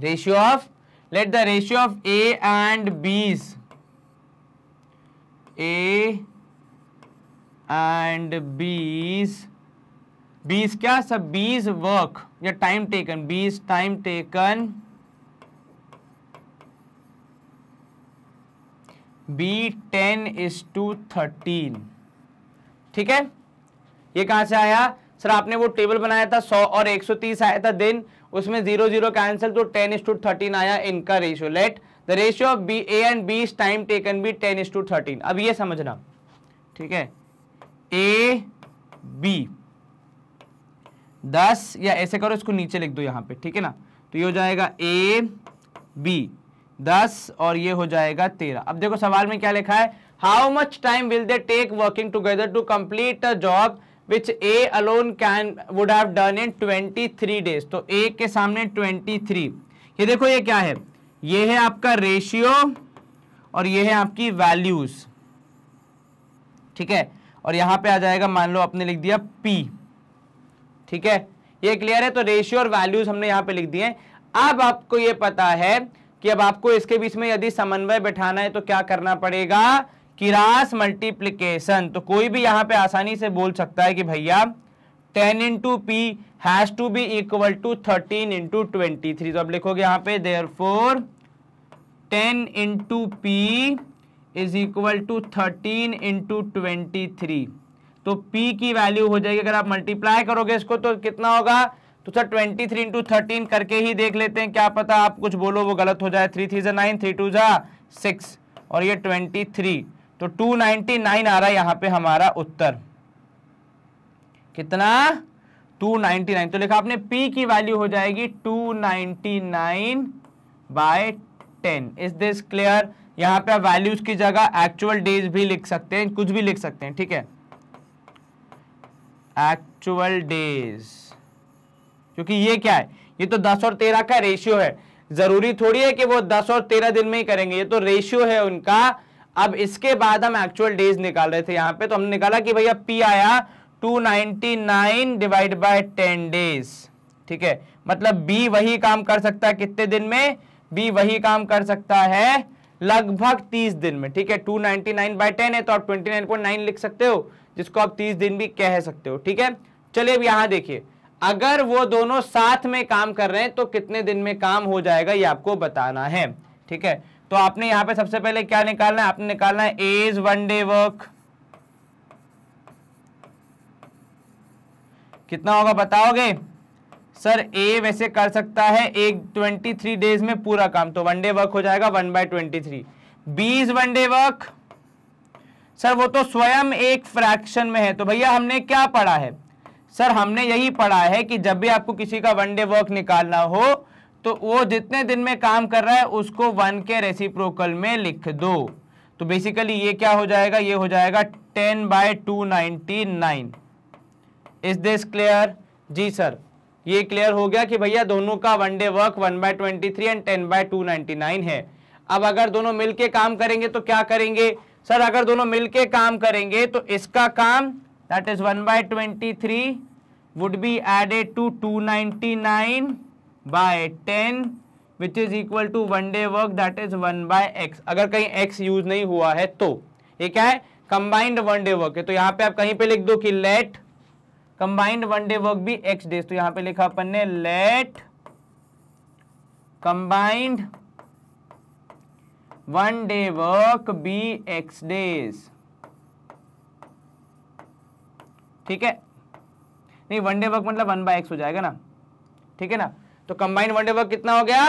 ratio of let the ratio of A and B is A and बीज बीस क्या सब बीस वर्क या time taken B's time taken B ten is to thirteen ठीक है ये कहां से आया सर आपने वो टेबल बनाया था 100 और 130 आया था देन उसमें जीरो जीरो कैंसिल तो 10 इज टू थर्टीन आया इनका ratio let the ratio of B A and B is time taken B 10 is to thirteen अब ये समझना ठीक है ए बी दस या ऐसे करो इसको नीचे लिख दो यहाँ पे ठीक है ना तो ये हो जाएगा ए बी दस और ये हो जाएगा तेरह अब देखो सवाल में क्या लिखा है how much time will they take working together to complete a job which A alone can would have done in three days तो ए के सामने थ्री ये देखो ये क्या है ये है आपका रेशियो और ये है आपकी वैल्यूज ठीक है और यहां पे आ जाएगा मान लो आपने लिख दिया पी ठीक है ये क्लियर है तो रेशियो और वैल्यूज हमने यहां पे लिख दिए अब आपको ये पता है कि अब आपको इसके बीच में यदि समन्वय बैठाना है तो क्या करना पड़ेगा किरास मल्टीप्लीकेशन तो कोई भी यहाँ पे आसानी से बोल सकता है कि भैया ten into P has to be equal to thirteen into twenty three तो अब लिखोगे यहाँ पे therefore ten into P is equal to thirteen into twenty three तो पी की वैल्यू हो जाएगी अगर आप मल्टीप्लाई करोगे इसको तो कितना होगा तो sir twenty three into thirteen करके ही देख लेते हैं क्या पता आप कुछ बोलो वो गलत हो जाए थ्री थ्री जो नाइन थ्री टू जो सिक्स और ये ट्वेंटी थ्री तो 299 आ रहा है यहां पे हमारा उत्तर कितना 299 तो लिखा आपने P की वैल्यू हो जाएगी 299 nine by ten is this clear यहां पे आप वैल्यूज की जगह एक्चुअल डेज भी लिख सकते हैं कुछ भी लिख सकते हैं ठीक है एक्चुअल डेज क्योंकि ये क्या है ये तो 10 और 13 का रेशियो है जरूरी थोड़ी है कि वो 10 और 13 दिन में ही करेंगे ये तो रेशियो है उनका अब इसके बाद हम एक्चुअल डेज निकाल रहे थे यहां पे तो हमने निकाला कि भैया पी आया 299 डिवाइड बाय 10 डेज ठीक है मतलब बी वही काम कर सकता है कितने दिन में बी वही काम कर सकता है लगभग 30 दिन में ठीक है 299 नाइनटी नाइन बाई टेन है तो आप 29.9 लिख सकते हो जिसको आप 30 दिन भी कह सकते हो ठीक है चलिए अब यहां देखिए अगर वो दोनों साथ में काम कर रहे हैं तो कितने दिन में काम हो जाएगा ये आपको बताना है ठीक है तो आपने यहां पे सबसे पहले क्या निकालना है आपने निकालना है एज वन डे वर्क कितना होगा बताओगे सर ए वैसे कर सकता है एक ट्वेंटी थ्री डेज में पूरा काम तो वन डे वर्क हो जाएगा one by twenty three B's one day work sir वो तो स्वयं एक फ्रैक्शन में है तो भैया हमने क्या पढ़ा है सर हमने यही पढ़ा है कि जब भी आपको किसी का वन डे वर्क निकालना हो तो वो जितने दिन में काम कर रहा है उसको वन के रेसिप्रोकल में लिख दो तो बेसिकली ये क्या हो जाएगा ये हो जाएगा ten by two ninety nine is this clear जी सर ये क्लियर हो गया कि भैया दोनों का one day work one by twenty three and ten by two ninety nine है अब अगर दोनों मिलके काम करेंगे तो क्या करेंगे सर अगर दोनों मिलके काम करेंगे तो इसका काम that is one by twenty three would be added to two ninety nine by ten which is equal to one day work that is one by X अगर कहीं एक्स यूज नहीं हुआ है तो ये क्या है कंबाइंड वन डे वर्क है तो यहाँ पे आप कहीं पे लिख दो कि let combined one day work be X days तो यहां पे लिखा अपन ने let combined one day work be X days ठीक है नहीं वन डे वर्क मतलब वन बाय एक्स हो जाएगा ना ठीक है ना तो कंबाइंड वनडे वर्क कितना हो गया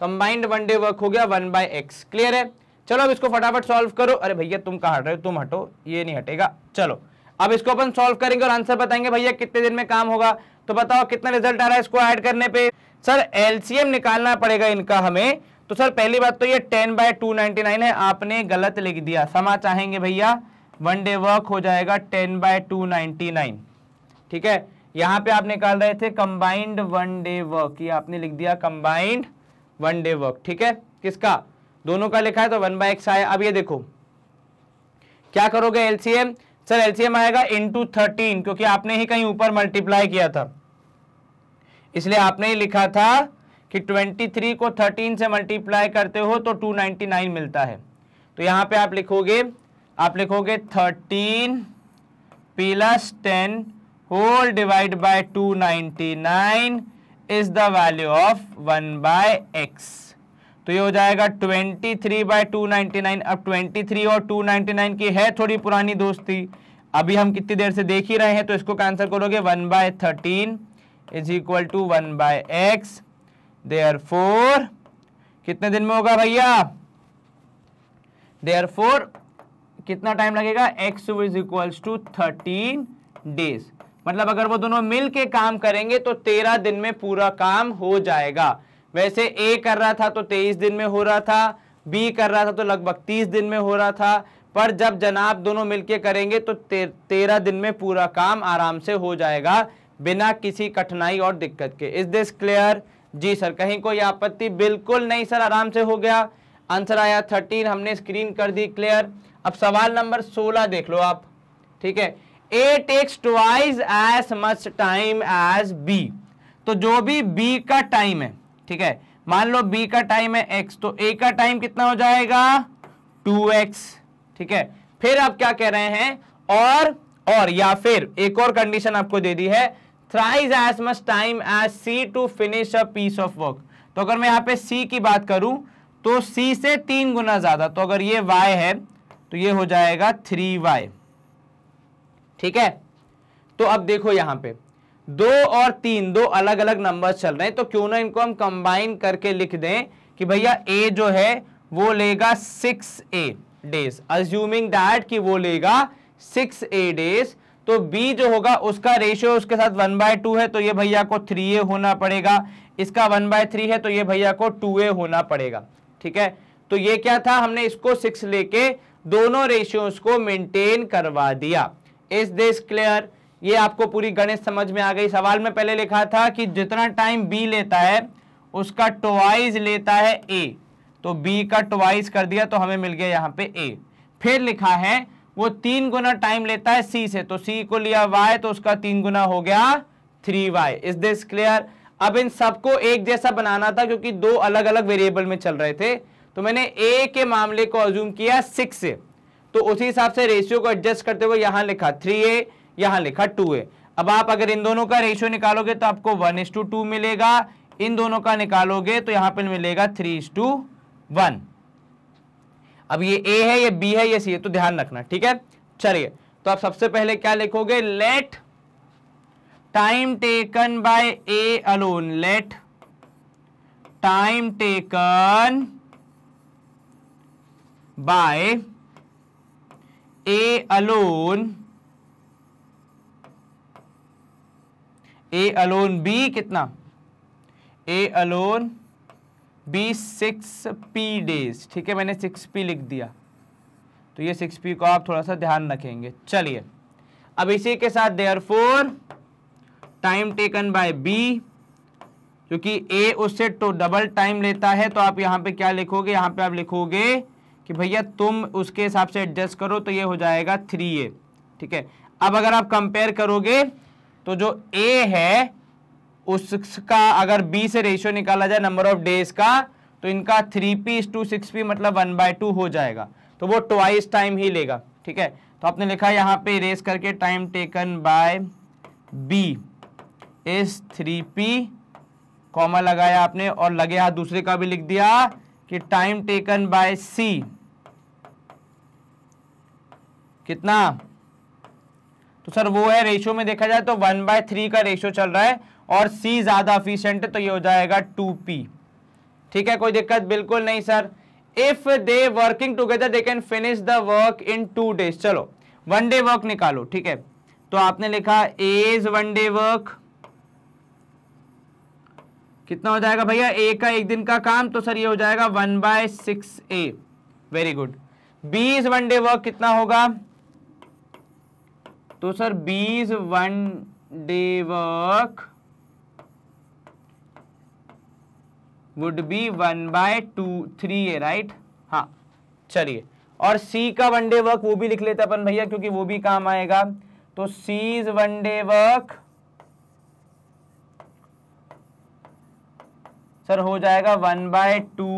कंबाइंड वनडे वर्क हो गया वन बाय एक्स क्लियर है चलो अब इसको फटाफट सॉल्व करो अरे भैया तुम कहा हट रहे हो तुम हटो ये नहीं हटेगा चलो अब इसको अपन सॉल्व करेंगे और आंसर बताएंगे भैया कितने दिन में काम होगा तो बताओ कितना रिजल्ट आ रहा है इसको ऐड करने पे सर एलसीएम निकालना पड़ेगा इनका हमें तो सर पहली बात तो ये ten by two ninety nine है आपने गलत लिख दिया समा चाहेंगे भैया वन डे वर्क हो जाएगा ten by two ninety nine ठीक है यहां पे आप निकाल रहे थे कंबाइंड वन डे वर्क ये आपने लिख दिया कंबाइंड वन डे वर्क ठीक है किसका दोनों का लिखा है तो वन बाय एक्स आया अब ये देखो क्या करोगे एलसीएम सर एलसीएम आएगा इंटू थर्टीन क्योंकि आपने ही कहीं ऊपर मल्टीप्लाई किया था इसलिए आपने ही लिखा था कि 23 को 13 से मल्टीप्लाई करते हो तो 299 मिलता है तो यहां पे आप लिखोगे आप लिखोगे 13 plus 10 whole divide by 299 is the value of one by X तो ये हो जाएगा 23 थ्री बाय टू अब 23 और 299 की है थोड़ी पुरानी दोस्ती अभी हम कितनी देर से देख ही रहे हैं तो इसको कैंसर करोगे one by thirteen is equal to one by X therefore कितने दिन में होगा भैया देयर फोर कितना टाइम लगेगा X is equals to thirteen days मतलब अगर वो दोनों मिल के काम करेंगे तो तेरह दिन में पूरा काम हो जाएगा वैसे ए कर रहा था तो तेईस दिन में हो रहा था बी कर रहा था तो लगभग तीस दिन में हो रहा था पर जब जनाब दोनों मिलके करेंगे तो ते, तेरह दिन में पूरा काम आराम से हो जाएगा बिना किसी कठिनाई और दिक्कत के इस दिस क्लियर जी सर कहीं कोई आपत्ति बिल्कुल नहीं सर आराम से हो गया आंसर आया थर्टीन हमने स्क्रीन कर दी क्लियर अब सवाल नंबर सोलह देख लो आप ठीक है A takes twice as much time as B तो जो भी बी का टाइम है ठीक है मान लो बी का टाइम है एक्स तो ए का टाइम कितना हो जाएगा टू एक्स ठीक है फिर आप क्या कह रहे हैं और और या फिर एक और कंडीशन आपको दे दी है thrice as much time as C to finish a piece of work तो अगर मैं यहां पे सी की बात करूं तो सी से तीन गुना ज्यादा तो अगर ये वाई है तो ये हो जाएगा थ्री वाई ठीक है तो अब देखो यहां पे दो और तीन दो अलग अलग नंबर चल रहे हैं तो क्यों ना इनको हम कंबाइन करके लिख दें कि भैया ए जो है वो लेगा six A days assuming that कि वो लेगा सिक्स ए डेज तो बी जो होगा उसका रेशियो उसके साथ वन बाय टू है तो ये भैया को थ्री ए होना पड़ेगा इसका वन बाय थ्री है तो ये भैया को टू ए होना पड़ेगा ठीक है तो ये क्या था हमने इसको सिक्स लेके दोनों रेशियोज को मेंटेन करवा दिया इस दिस क्लियर ये आपको पूरी गणित समझ में आ गई सवाल में पहले लिखा था कि जितना टाइम बी लेता है उसका ट्वाइस लेता है ए तो बी का ट्वाइस कर दिया तो हमें मिल गया यहाँ पे ए फिर लिखा है वो तीन गुना टाइम लेता है सी से तो सी को लिया वाई तो उसका तीन गुना हो गया three Y is this clear अब इन सबको एक जैसा बनाना था क्योंकि दो अलग अलग वेरिएबल में चल रहे थे तो मैंने ए के मामले को अज्यूम किया सिक्स से तो उसी हिसाब से रेशियो को एडजस्ट करते हुए यहां लिखा थ्री ए यहां लिखा टू ए अब आप अगर इन दोनों का रेशियो निकालोगे तो आपको वन इस टू टू मिलेगा इन दोनों का निकालोगे तो यहां पर मिलेगा थ्री इस टू वन अब ये ए है ये बी है ये सी है तो ध्यान रखना ठीक है चलिए तो आप सबसे पहले क्या लिखोगे let time taken by A alone let time taken by A alone A alone B कितना A alone B six P days ठीक है मैंने सिक्स पी लिख दिया तो ये सिक्स पी को आप थोड़ा सा ध्यान रखेंगे चलिए अब इसी के साथ therefore time taken by B क्योंकि ए उससे तो डबल टाइम लेता है तो आप यहां पे क्या लिखोगे यहां पे आप लिखोगे कि भैया तुम उसके हिसाब से एडजस्ट करो तो ये हो जाएगा थ्री ए ठीक है अब अगर आप कंपेयर करोगे तो जो ए है उसका अगर बी से रेशियो निकाला जाए नंबर ऑफ डेज का तो इनका three P two six P मतलब वन बाय टू हो जाएगा तो वो ट्वाइस टाइम ही लेगा ठीक है तो आपने लिखा यहाँ पे रेस करके time taken by B as three P comma लगाया आपने और लगे हाथ दूसरे का भी लिख दिया कि टाइम टेकन बाय सी कितना तो सर वो है रेशियो में देखा जाए तो वन बाय थ्री का रेशियो चल रहा है और सी ज़्यादा अफिशियंट तो ये हो जाएगा टू पी ठीक है कोई दिक्कत बिल्कुल नहीं sir if they working together they can finish the work in two days चलो वन डे वर्क निकालो ठीक है तो आपने लिखा एज वन डे वर्क कितना हो जाएगा भैया ए का एक दिन का काम तो सर ये हो जाएगा one by six A very good B is one day work कितना होगा तो sir B's one day work would be one by two three है राइट हाँ चलिए और सी का वन डे वर्क वो भी लिख लेते अपन भैया क्योंकि वो भी काम आएगा तो C is one day work sir हो जाएगा one by two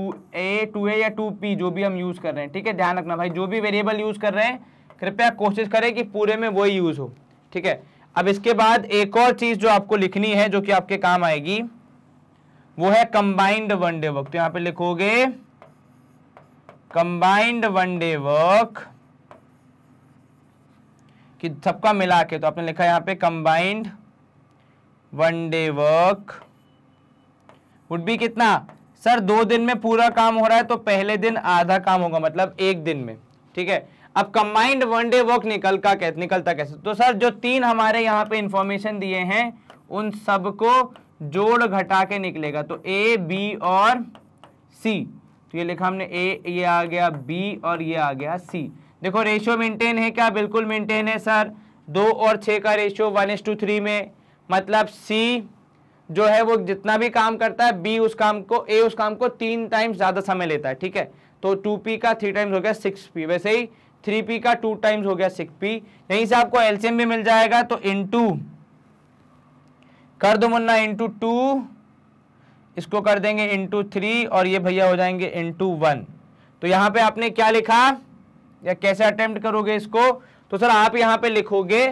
A two A या टू पी जो भी हम यूज कर रहे हैं ठीक है ध्यान रखना भाई जो भी वेरिएबल यूज कर रहे हैं कृपया कोशिश करें कि पूरे में वही यूज हो ठीक है अब इसके बाद एक और चीज जो आपको लिखनी है जो कि आपके काम आएगी वो है कंबाइंड वन डे वर्क तो यहां पे लिखोगे कंबाइंड वन डे वर्क कि सबका मिला के तो आपने लिखा यहां पे combined one day work would be कितना सर दो दिन में पूरा काम हो रहा है तो पहले दिन आधा काम होगा मतलब एक दिन में ठीक है अब कंबाइंड वन डे वर्क निकल का कैसे निकलता कैसे तो सर जो तीन हमारे यहाँ पे इंफॉर्मेशन दिए हैं उन सबको जोड़ घटा के निकलेगा तो ए बी और सी तो ये लिखा हमने ए ये आ गया बी और ये आ गया सी देखो रेशियो मेंटेन है क्या बिल्कुल मेंटेन है सर दो और छः का ratio one is to three में मतलब सी जो है वो जितना भी काम करता है बी उस काम को ए उस काम को तीन टाइम्स ज़्यादा समय लेता है ठीक है तो टू पी का थ्री टाइम्स हो गया सिक्स पी वैसे ही थ्री पी का टू टाइम्स हो गया सिक्स पी यहीं से आपको एलसीएम भी मिल जाएगा तो इंटू कर दो मुन्ना इंटू टू इसको कर देंगे इंटू थ्री और ये भैया हो जाएंगे इंटू वन तो यहाँ पे आपने क्या लिखा या कैसे अटेम्प्ट करोगे इसको तो सर आप यहाँ पे लिखोगे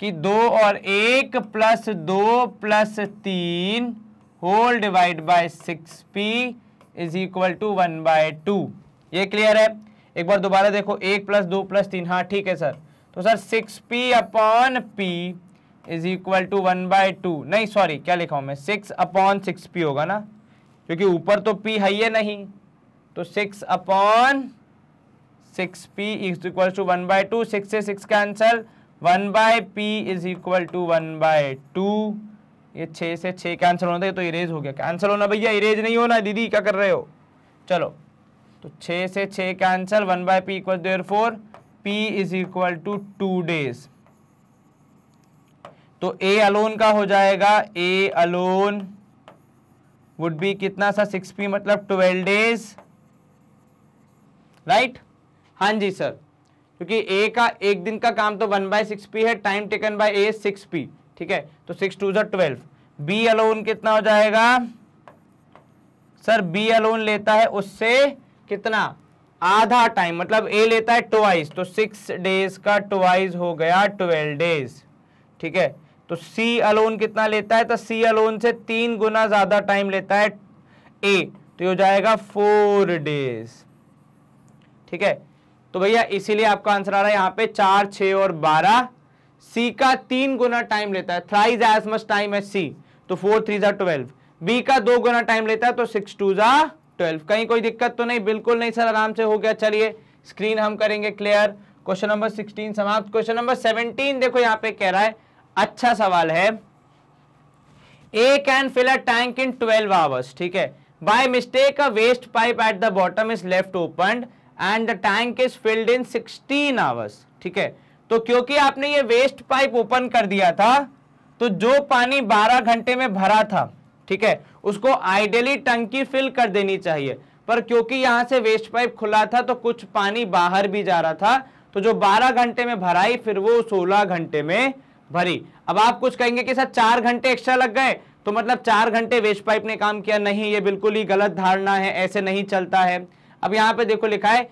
कि दो और एक प्लस दो प्लस तीन whole divide by six P is equal to one by two ये क्लियर है एक बार दोबारा देखो एक प्लस दो प्लस तीन हाँ ठीक है सर तो sir six P upon P is equal to one by two नहीं सॉरी क्या लिखा हूँ मैं सिक्स अपॉन सिक्स पी होगा ना क्योंकि ऊपर तो पी है ही नहीं तो six upon six P is equal to one by two six से six cancel one by P is equal to one by two ये छः से छः कैंसिल होना था ये तो इरेज हो गया कैंसिल होना भैया इरेज नहीं होना दीदी क्या कर रहे हो चलो तो छः से छः का answer one by P equal therefore P is equal to two days तो ए अलोन का हो जाएगा ए अलोन वुड बी कितना सा सिक्स पी मतलब ट्वेल्व डेज राइट हाँ जी सर क्योंकि ए का एक दिन का काम तो वन बाय सिक्स पी है time taken by A six P ठीक है तो सिक्स टू जो ट्वेल्व बी अलोन कितना हो जाएगा सर बी अलोन लेता है उससे कितना आधा टाइम मतलब ए लेता है ट्वाइस तो सिक्स डेज का ट्वाइस हो गया ट्वेल्व डेज ठीक है तो सी अलोन कितना लेता है तो सी अलोन से तीन गुना ज़्यादा टाइम लेता है ए तो हो जाएगा फोर डेज ठीक है तो भैया इसीलिए आपका आंसर आ रहा है यहाँ पे चार छ और बारह सी का तीन गुना टाइम लेता है थ्राइज एज मच टाइम है सी तो फोर थ्री ज़ा ट्वेल्व बी का दो गुना टाइम लेता है तो सिक्स टू ज़ा ट्वेल्व कहीं कोई दिक्कत तो नहीं बिल्कुल नहीं सर आराम से हो गया चलिए स्क्रीन हम करेंगे क्लियर क्वेश्चन नंबर सिक्सटीन समाप्त क्वेश्चन नंबर सेवनटीन देखो यहाँ पे कह रहा है अच्छा सवाल है A can fill a tank in twelve hours ठीक है by mistake a waste pipe at the bottom is left open and the tank is filled in sixteen hours ठीक है तो क्योंकि आपने ये वेस्ट पाइप ओपन कर दिया था तो जो पानी बारह घंटे में भरा था ठीक है उसको आइडियली टंकी फिल कर देनी चाहिए पर क्योंकि यहां से वेस्ट पाइप खुला था तो कुछ पानी बाहर भी जा रहा था तो जो 12 घंटे में भराई फिर वो 16 घंटे में भरी अब आप कुछ कहेंगे कि सर चार घंटे एक्स्ट्रा लग गए तो मतलब चार घंटे वेस्ट पाइप ने काम किया नहीं ये बिल्कुल ही गलत धारणा है ऐसे नहीं चलता है अब यहां पे देखो लिखा है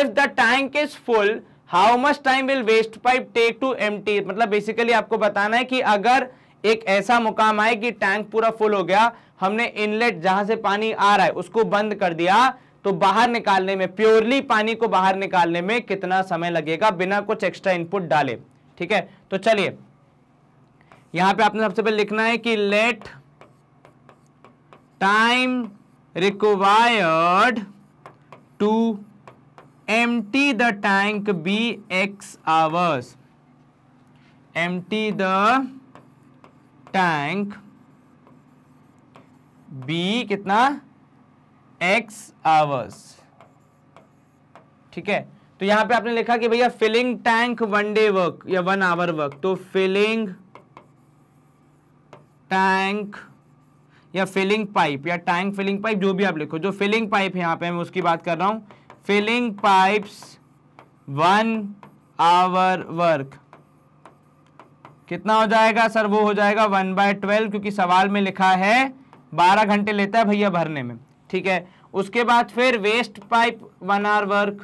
if the tank is full how much time will waste pipe take to एम मतलब बेसिकली आपको बताना है कि अगर एक ऐसा मुकाम आए कि टैंक पूरा फुल हो गया हमने इनलेट जहां से पानी आ रहा है उसको बंद कर दिया तो बाहर निकालने में प्योरली पानी को बाहर निकालने में कितना समय लगेगा बिना कुछ एक्स्ट्रा इनपुट डाले ठीक है तो चलिए यहां पे आपने सबसे पहले लिखना है कि let time required to empty the tank be X hours empty the tank be कितना एक्स आवर्स ठीक है तो यहां पे आपने लिखा कि भैया filling tank one day work या वन आवर वर्क तो फिलिंग टैंक या फिलिंग पाइप या टैंक फिलिंग पाइप जो भी आप लिखो जो फिलिंग पाइप है यहां पे मैं उसकी बात कर रहा हूं filling pipes one hour work कितना हो जाएगा सर वो हो जाएगा वन बाय ट्वेल्व क्योंकि सवाल में लिखा है बारह घंटे लेता है भैया भरने में ठीक है उसके बाद फिर waste pipe one hour work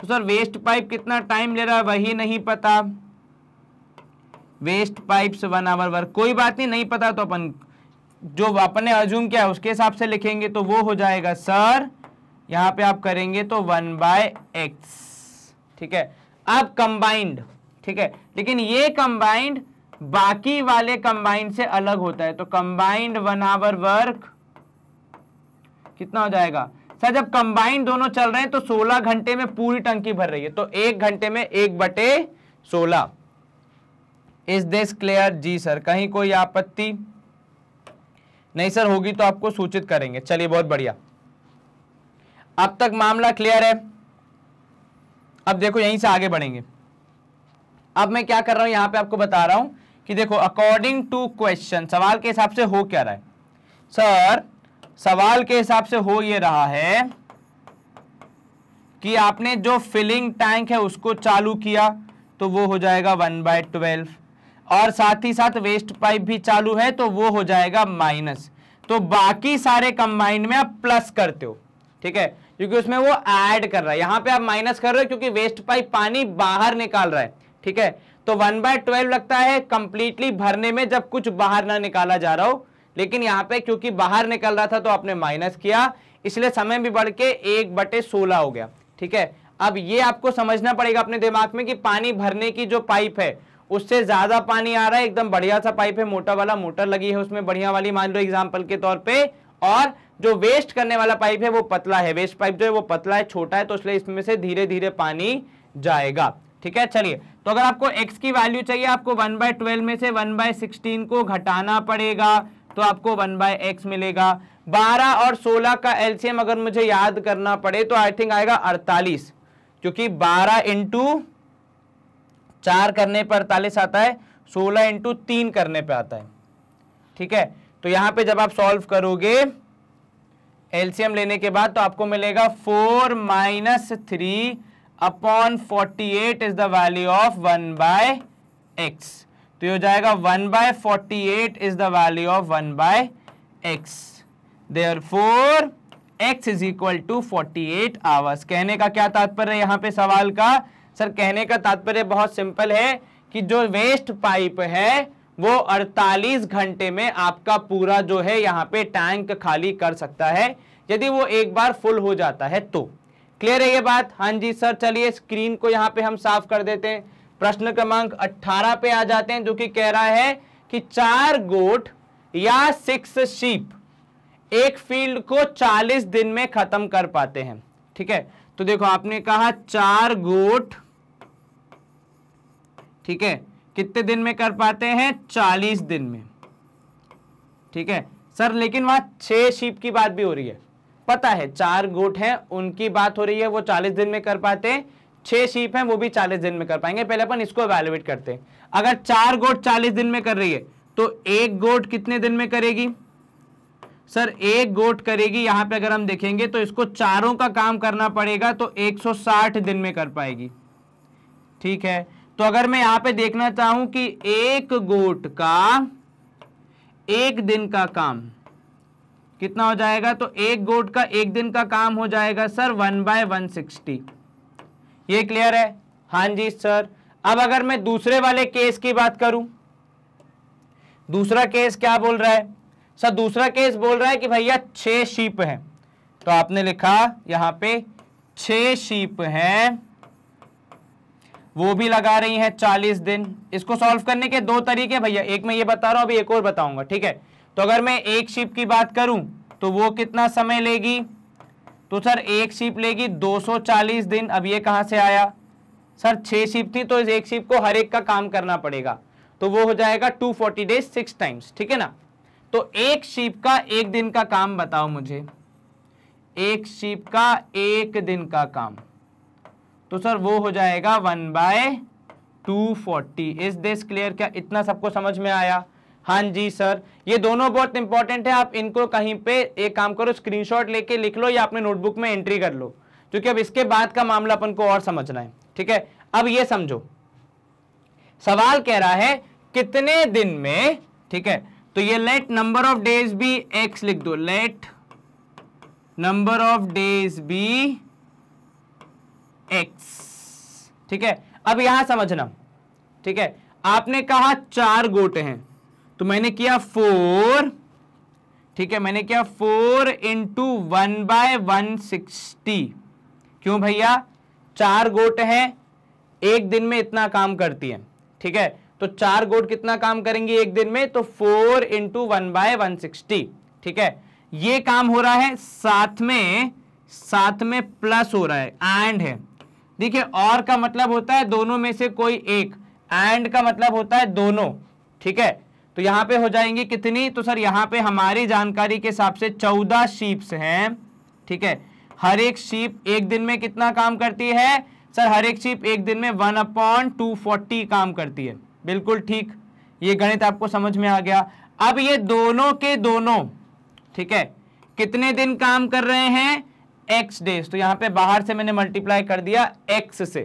तो सर वेस्ट पाइप कितना टाइम ले रहा है वही नहीं पता waste pipes one hour work कोई बात नहीं नहीं पता तो अपन जो अपने अजूम किया है उसके हिसाब से लिखेंगे तो वो हो जाएगा सर यहाँ पे आप करेंगे तो वन बाय एक्स ठीक है अब कंबाइंड ठीक है लेकिन ये कंबाइंड बाकी वाले कंबाइंड से अलग होता है तो कंबाइंड वन आवर वर्क कितना हो जाएगा सर जब कंबाइंड दोनों चल रहे हैं तो 16 घंटे में पूरी टंकी भर रही है तो एक घंटे में एक बटे सोलह इज दिस क्लियर जी सर कहीं कोई आपत्ति नहीं सर होगी तो आपको सूचित करेंगे चलिए बहुत बढ़िया अब तक मामला क्लियर है अब देखो यहीं से आगे बढ़ेंगे अब मैं क्या कर रहा हूँ यहाँ पे आपको बता रहा हूँ कि देखो अकॉर्डिंग टू क्वेश्चन सवाल के हिसाब से हो क्या रहा है सर सवाल के हिसाब से हो ये रहा है कि आपने जो फिलिंग टैंक है उसको चालू किया तो वो हो जाएगा वन बाय ट्वेल्व और साथ ही साथ वेस्ट पाइप भी चालू है तो वो हो जाएगा माइनस तो बाकी सारे कंबाइंड में आप प्लस करते हो ठीक है क्योंकि उसमें वो ऐड कर रहा है यहां पे आप माइनस कर रहे हो क्योंकि वेस्ट पाइप पानी बाहर निकाल रहा है ठीक है तो वन बाय ट्वेल्व लगता है कंप्लीटली भरने में जब कुछ बाहर ना निकाला जा रहा हो लेकिन यहां पे क्योंकि बाहर निकल रहा था तो आपने माइनस किया इसलिए समय भी बढ़ के एक बटे सोलह हो गया ठीक है अब ये आपको समझना पड़ेगा अपने दिमाग में कि पानी भरने की जो पाइप है उससे ज्यादा पानी आ रहा है एकदम बढ़िया सा पाइप है मोटा वाला मोटर लगी है उसमें बढ़िया वाली मान लो एग्जाम्पल के तौर पर और जो वेस्ट करने वाला पाइप है वो पतला है वेस्ट पाइप जो है वो पतला है छोटा है तो इसलिए इसमें से धीरे धीरे पानी जाएगा ठीक है चलिए तो अगर आपको x की वैल्यू चाहिए आपको 1 बाय ट्वेल्व में से 1 बाय सिक्सटीन को घटाना पड़ेगा तो आपको वन बाय एक्स मिलेगा बारह और सोलह का एलसीएम अगर मुझे याद करना पड़े तो आई थिंक आएगा अड़तालीस क्योंकि बारह इंटू चार करने पर अड़तालीस आता है सोलह इंटू तीन करने पर आता है ठीक है तो यहां पे जब आप सॉल्व करोगे एलसीएम लेने के बाद तो आपको मिलेगा four minus three upon forty eight is the value of one by X तो ये हो जाएगा one by forty eight is the value of one by X therefore X is equal to forty eight hours कहने का क्या तात्पर्य है पे सवाल का सर कहने का तात्पर्य बहुत सिंपल है कि जो वेस्ट पाइप है वो 48 घंटे में आपका पूरा जो है यहाँ पे टैंक खाली कर सकता है यदि वो एक बार फुल हो जाता है तो क्लियर है ये बात हाँ जी सर चलिए स्क्रीन को यहाँ पे हम साफ कर देते हैं प्रश्न क्रमांक 18 पे आ जाते हैं जो कि कह रहा है कि चार गोट या सिक्स शीप एक फील्ड को 40 दिन में खत्म कर पाते हैं ठीक है तो देखो आपने कहा चार गोट ठीक है कितने दिन में कर पाते हैं 40 दिन में ठीक है सर लेकिन वहां छह शीप की बात भी हो रही है पता है चार गोट हैं उनकी बात हो रही है वो चालीस दिन में कर पाते हैं छह शीप हैं वो भी चालीस दिन में कर पाएंगे पहले अपन इसको अवेलुएट करते हैं अगर चार गोट चालीस दिन में कर रही है तो एक गोट कितने दिन में करेगी सर एक गोट करेगी यहां पे अगर हम देखेंगे तो इसको चारों का काम करना पड़ेगा तो 160 दिन में कर पाएगी ठीक है तो अगर मैं यहां पे देखना चाहूं कि एक गोट का एक दिन का काम कितना हो जाएगा तो एक गोट का एक दिन का काम हो जाएगा sir one by one sixty ये क्लियर है हाँ जी सर अब अगर मैं दूसरे वाले केस की बात करूं दूसरा केस क्या बोल रहा है सर दूसरा केस बोल रहा है कि भैया छह शीप हैं तो आपने लिखा यहां पे छह शीप हैं वो भी लगा रही हैं चालीस दिन इसको सॉल्व करने के दो तरीके भैया एक मैं ये बता रहा हूं अभी एक और बताऊंगा ठीक है तो अगर मैं एक शिप की बात करूं तो वो कितना समय लेगी तो सर एक शिप लेगी 240 दिन अब ये कहां से आया सर छह शिप थी तो इस एक शिप को हर एक का काम करना पड़ेगा तो वो हो जाएगा 240 डेज सिक्स टाइम्स ठीक है ना तो एक शिप का एक दिन का काम बताओ मुझे एक शिप का एक दिन का काम तो सर वो हो जाएगा वन बाय टू फोर्टी इस देश क्लियर क्या इतना सबको समझ में आया हाँ जी सर ये दोनों बहुत इंपॉर्टेंट है आप इनको कहीं पे एक काम करो स्क्रीनशॉट लेके लिख लो या अपने नोटबुक में एंट्री कर लो क्योंकि अब इसके बाद का मामला अपन को और समझना है ठीक है अब ये समझो सवाल कह रहा है कितने दिन में ठीक है तो ये let number of days be X लिख दो let number of days be X ठीक है अब यहां समझना ठीक है आपने कहा चार गोटे हैं तो मैंने किया फोर ठीक है मैंने किया four into one by one sixty क्यों भैया चार गोट है एक दिन में इतना काम करती है ठीक है तो चार गोट कितना काम करेंगी एक दिन में तो four into one by one sixty ठीक है ये काम हो रहा है साथ में साथ में प्लस हो रहा है एंड है देखिए और का मतलब होता है दोनों में से कोई एक एंड का मतलब होता है दोनों ठीक है तो यहां पे हो जाएंगी कितनी तो सर यहां पे हमारी जानकारी के हिसाब से चौदह शीप्स हैं ठीक है हर एक शीप एक दिन में कितना काम करती है सर हर एक शीप एक दिन में वन अपॉन टू फोर्टी काम करती है बिल्कुल ठीक ये गणित आपको समझ में आ गया अब ये दोनों के दोनों ठीक है कितने दिन काम कर रहे हैं एक्स डेज तो यहां पे बाहर से मैंने मल्टीप्लाई कर दिया एक्स से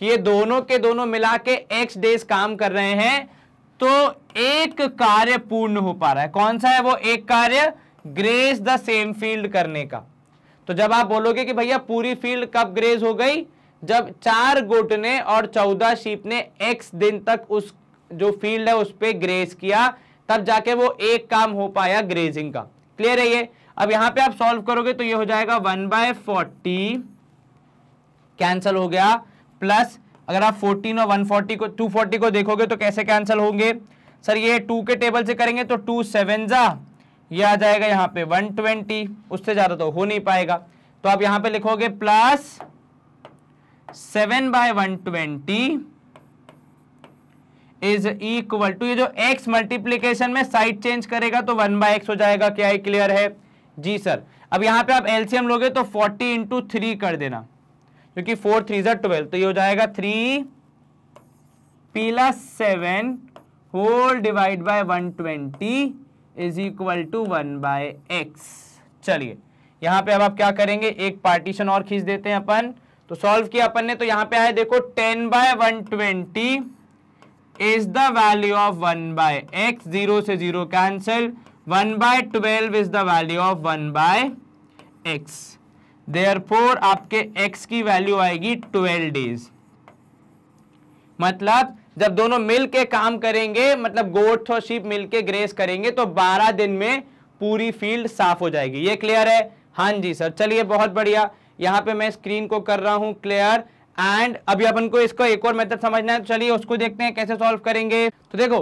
कि ये दोनों के दोनों मिला के एक्स डेज काम कर रहे हैं तो एक कार्य पूर्ण हो पा रहा है कौन सा है वो एक कार्य ग्रेस द सेम फील्ड करने का तो जब आप बोलोगे कि भैया पूरी फील्ड कब ग्रेज हो गई जब चार गोट ने और चौदह शीप ने एक्स दिन तक उस जो फील्ड है उस पर ग्रेज किया तब जाके वो एक काम हो पाया ग्रेजिंग का क्लियर है ये अब यहां पे आप सॉल्व करोगे तो ये हो जाएगा वन बाय फोर्टी कैंसल हो गया प्लस अगर आप 14 और 140 को 240 को देखोगे तो कैसे कैंसिल होंगे सर ये टू के टेबल से करेंगे तो टू सेवन जा ये आ जाएगा यहाँ पे 120 उससे ज़्यादा तो हो नहीं पाएगा तो आप यहाँ पे लिखोगे plus seven by one twenty is equal to ये जो एक्स मल्टीप्लीकेशन में साइड चेंज करेगा तो वन बाय एक्स हो जाएगा क्या क्लियर है जी सर अब यहाँ पे आप एलसीएम लोगे तो फोर्टी इंटू थ्री कर देना क्योंकि फोर थ्री ज़ा ट्वेल्व तो ये हो जाएगा three plus seven whole divide by one twenty is equal to one by X चलिए यहाँ पे अब आप क्या करेंगे एक पार्टीशन और खींच देते हैं अपन तो सॉल्व किया अपन ने तो यहां पे आए देखो ten by one twenty is the value of one by X zero से zero cancel one by twelve is the value of one by X four आपके एक्स की वैल्यू आएगी ट्वेल्व डेज मतलब जब दोनों मिलके काम करेंगे मतलब गोट्स और शीप मिलके ग्रेस करेंगे तो बारह दिन में पूरी फील्ड साफ हो जाएगी ये क्लियर है हाँ जी सर चलिए बहुत बढ़िया यहाँ पे मैं स्क्रीन को कर रहा हूँ क्लियर एंड अभी अपन को इसको एक और मेथड समझना है तो चलिए उसको देखते हैं कैसे सॉल्व करेंगे तो देखो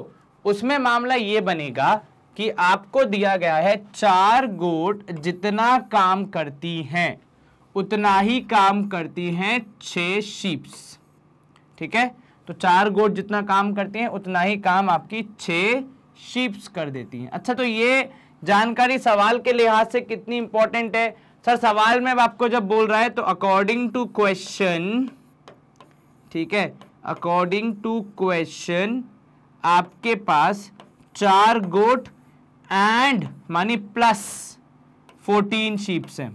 उसमें मामला ये बनेगा कि आपको दिया गया है चार गोट जितना काम करती हैं उतना ही काम करती हैं छ शीप्स ठीक है तो चार गोट जितना काम करती हैं उतना ही काम आपकी छ शीप्स कर देती हैं अच्छा तो ये जानकारी सवाल के लिहाज से कितनी इंपॉर्टेंट है सर सवाल में आपको जब बोल रहा है तो अकॉर्डिंग टू क्वेश्चन ठीक है अकॉर्डिंग टू क्वेश्चन आपके पास चार goat and money plus fourteen sheeps हैं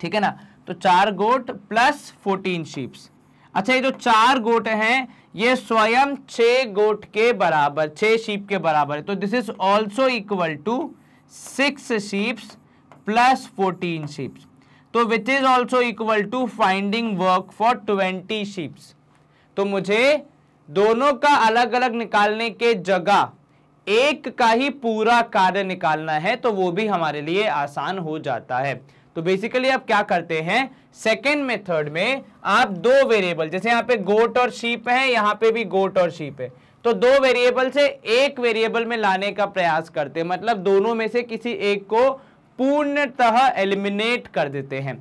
ठीक है ना तो चार गोट प्लस फोर्टीन शीप्स अच्छा ये जो चार गोट हैं ये स्वयं छः गोट के बराबर छः शिप के बराबर है तो this is also equal to six ships plus fourteen ships तो which is also equal to finding work for twenty sheeps तो मुझे दोनों का अलग अलग निकालने के जगह एक का ही पूरा कार्य निकालना है तो वो भी हमारे लिए आसान हो जाता है तो बेसिकली आप क्या करते हैं सेकेंड मेथड में आप दो वेरिएबल जैसे यहाँ पे गोट और शीप है यहाँ पे भी गोट और शीप है तो दो वेरिएबल से एक वेरिएबल में लाने का प्रयास करते हैं मतलब दोनों में से किसी एक को पूर्णतः एलिमिनेट कर देते हैं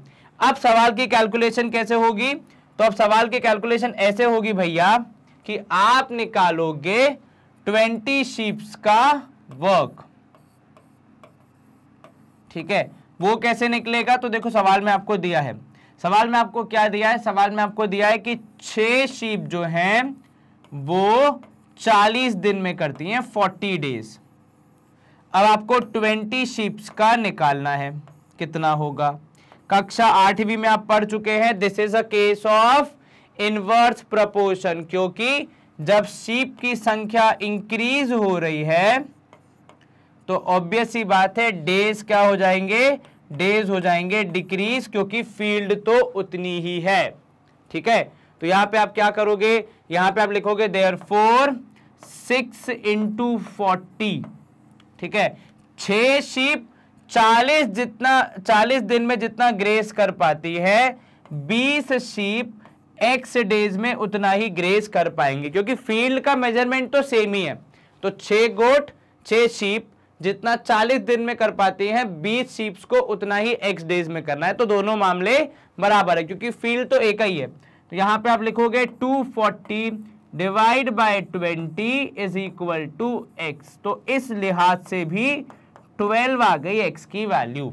अब सवाल की कैलकुलेशन कैसे होगी तो अब सवाल की कैलकुलेशन ऐसे होगी भैया कि आप निकालोगे ट्वेंटी शीप्स का वर्क ठीक है वो कैसे निकलेगा तो देखो सवाल में आपको दिया है सवाल में आपको क्या दिया है सवाल में आपको दिया है कि छह शीप जो हैं वो चालीस दिन में करती हैं फोर्टी डेज अब आपको ट्वेंटी शीप्स का निकालना है कितना होगा कक्षा आठवीं में आप पढ़ चुके हैं this is a case of inverse proportion क्योंकि जब शीप की संख्या इंक्रीज हो रही है तो ऑब्वियस ही बात है डेज क्या हो जाएंगे डेज हो जाएंगे डिक्रीज क्योंकि फील्ड तो उतनी ही है ठीक है तो यहां पे आप क्या करोगे यहां पे आप लिखोगे therefore six into forty ठीक है छः शीप चालीस जितना चालीस दिन में जितना ग्रेस कर पाती है बीस शीप एक्स डेज में उतना ही ग्रेस कर पाएंगे क्योंकि फील्ड का मेजरमेंट तो सेम ही है तो छे गोट छे शीप जितना 40 दिन में कर पाती हैं 20 सीप्स को उतना ही एक्स डेज में करना है तो दोनों मामले बराबर है क्योंकि फील्ड तो एक ही है तो यहाँ पे आप लिखोगे 240 forty divide by twenty is equal to X तो इस लिहाज से भी 12 आ गई एक्स की वैल्यू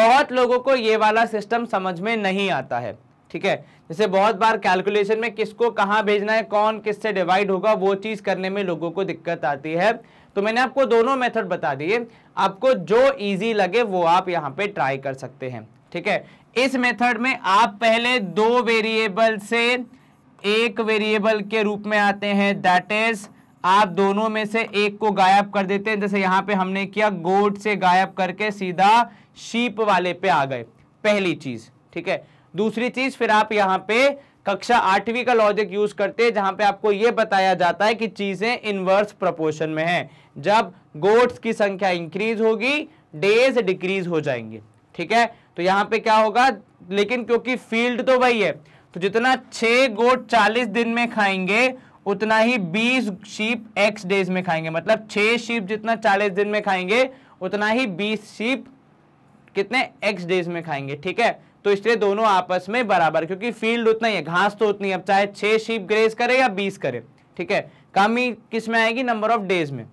बहुत लोगों को ये वाला सिस्टम समझ में नहीं आता है ठीक है जैसे बहुत बार कैलकुलेशन में किसको कहाँ भेजना है कौन किससे डिवाइड होगा वो चीज़ करने में लोगों को दिक्कत आती है तो मैंने आपको दोनों मेथड बता दिए आपको जो ईजी लगे वो आप यहाँ पे ट्राई कर सकते हैं ठीक है इस मेथड में आप पहले दो वेरिएबल से एक वेरिएबल के रूप में आते हैं दैट इज आप दोनों में से एक को गायब कर देते हैं जैसे यहाँ पे हमने किया गोट से गायब करके सीधा शीप वाले पे आ गए पहली चीज ठीक है दूसरी चीज फिर आप यहाँ पे कक्षा आठवीं का लॉजिक यूज करते हैं जहां पे आपको ये बताया जाता है कि चीजें इनवर्स प्रपोर्शन में है जब गोट्स की संख्या इंक्रीज होगी डेज डिक्रीज हो जाएंगे ठीक है तो यहां पे क्या होगा लेकिन क्योंकि फील्ड तो वही है तो जितना छह गोट चालीस दिन में खाएंगे उतना ही बीस शीप एक्स डेज में खाएंगे मतलब छह शीप जितना चालीस दिन में खाएंगे उतना ही बीस शीप कितने एक्स डेज में खाएंगे ठीक है तो इसलिए दोनों आपस में बराबर क्योंकि फील्ड उतना ही है घास तो उतनी है अब चाहे छह शीप ग्रेज करे या बीस करे ठीक है कमी किस में आएगी नंबर ऑफ डेज में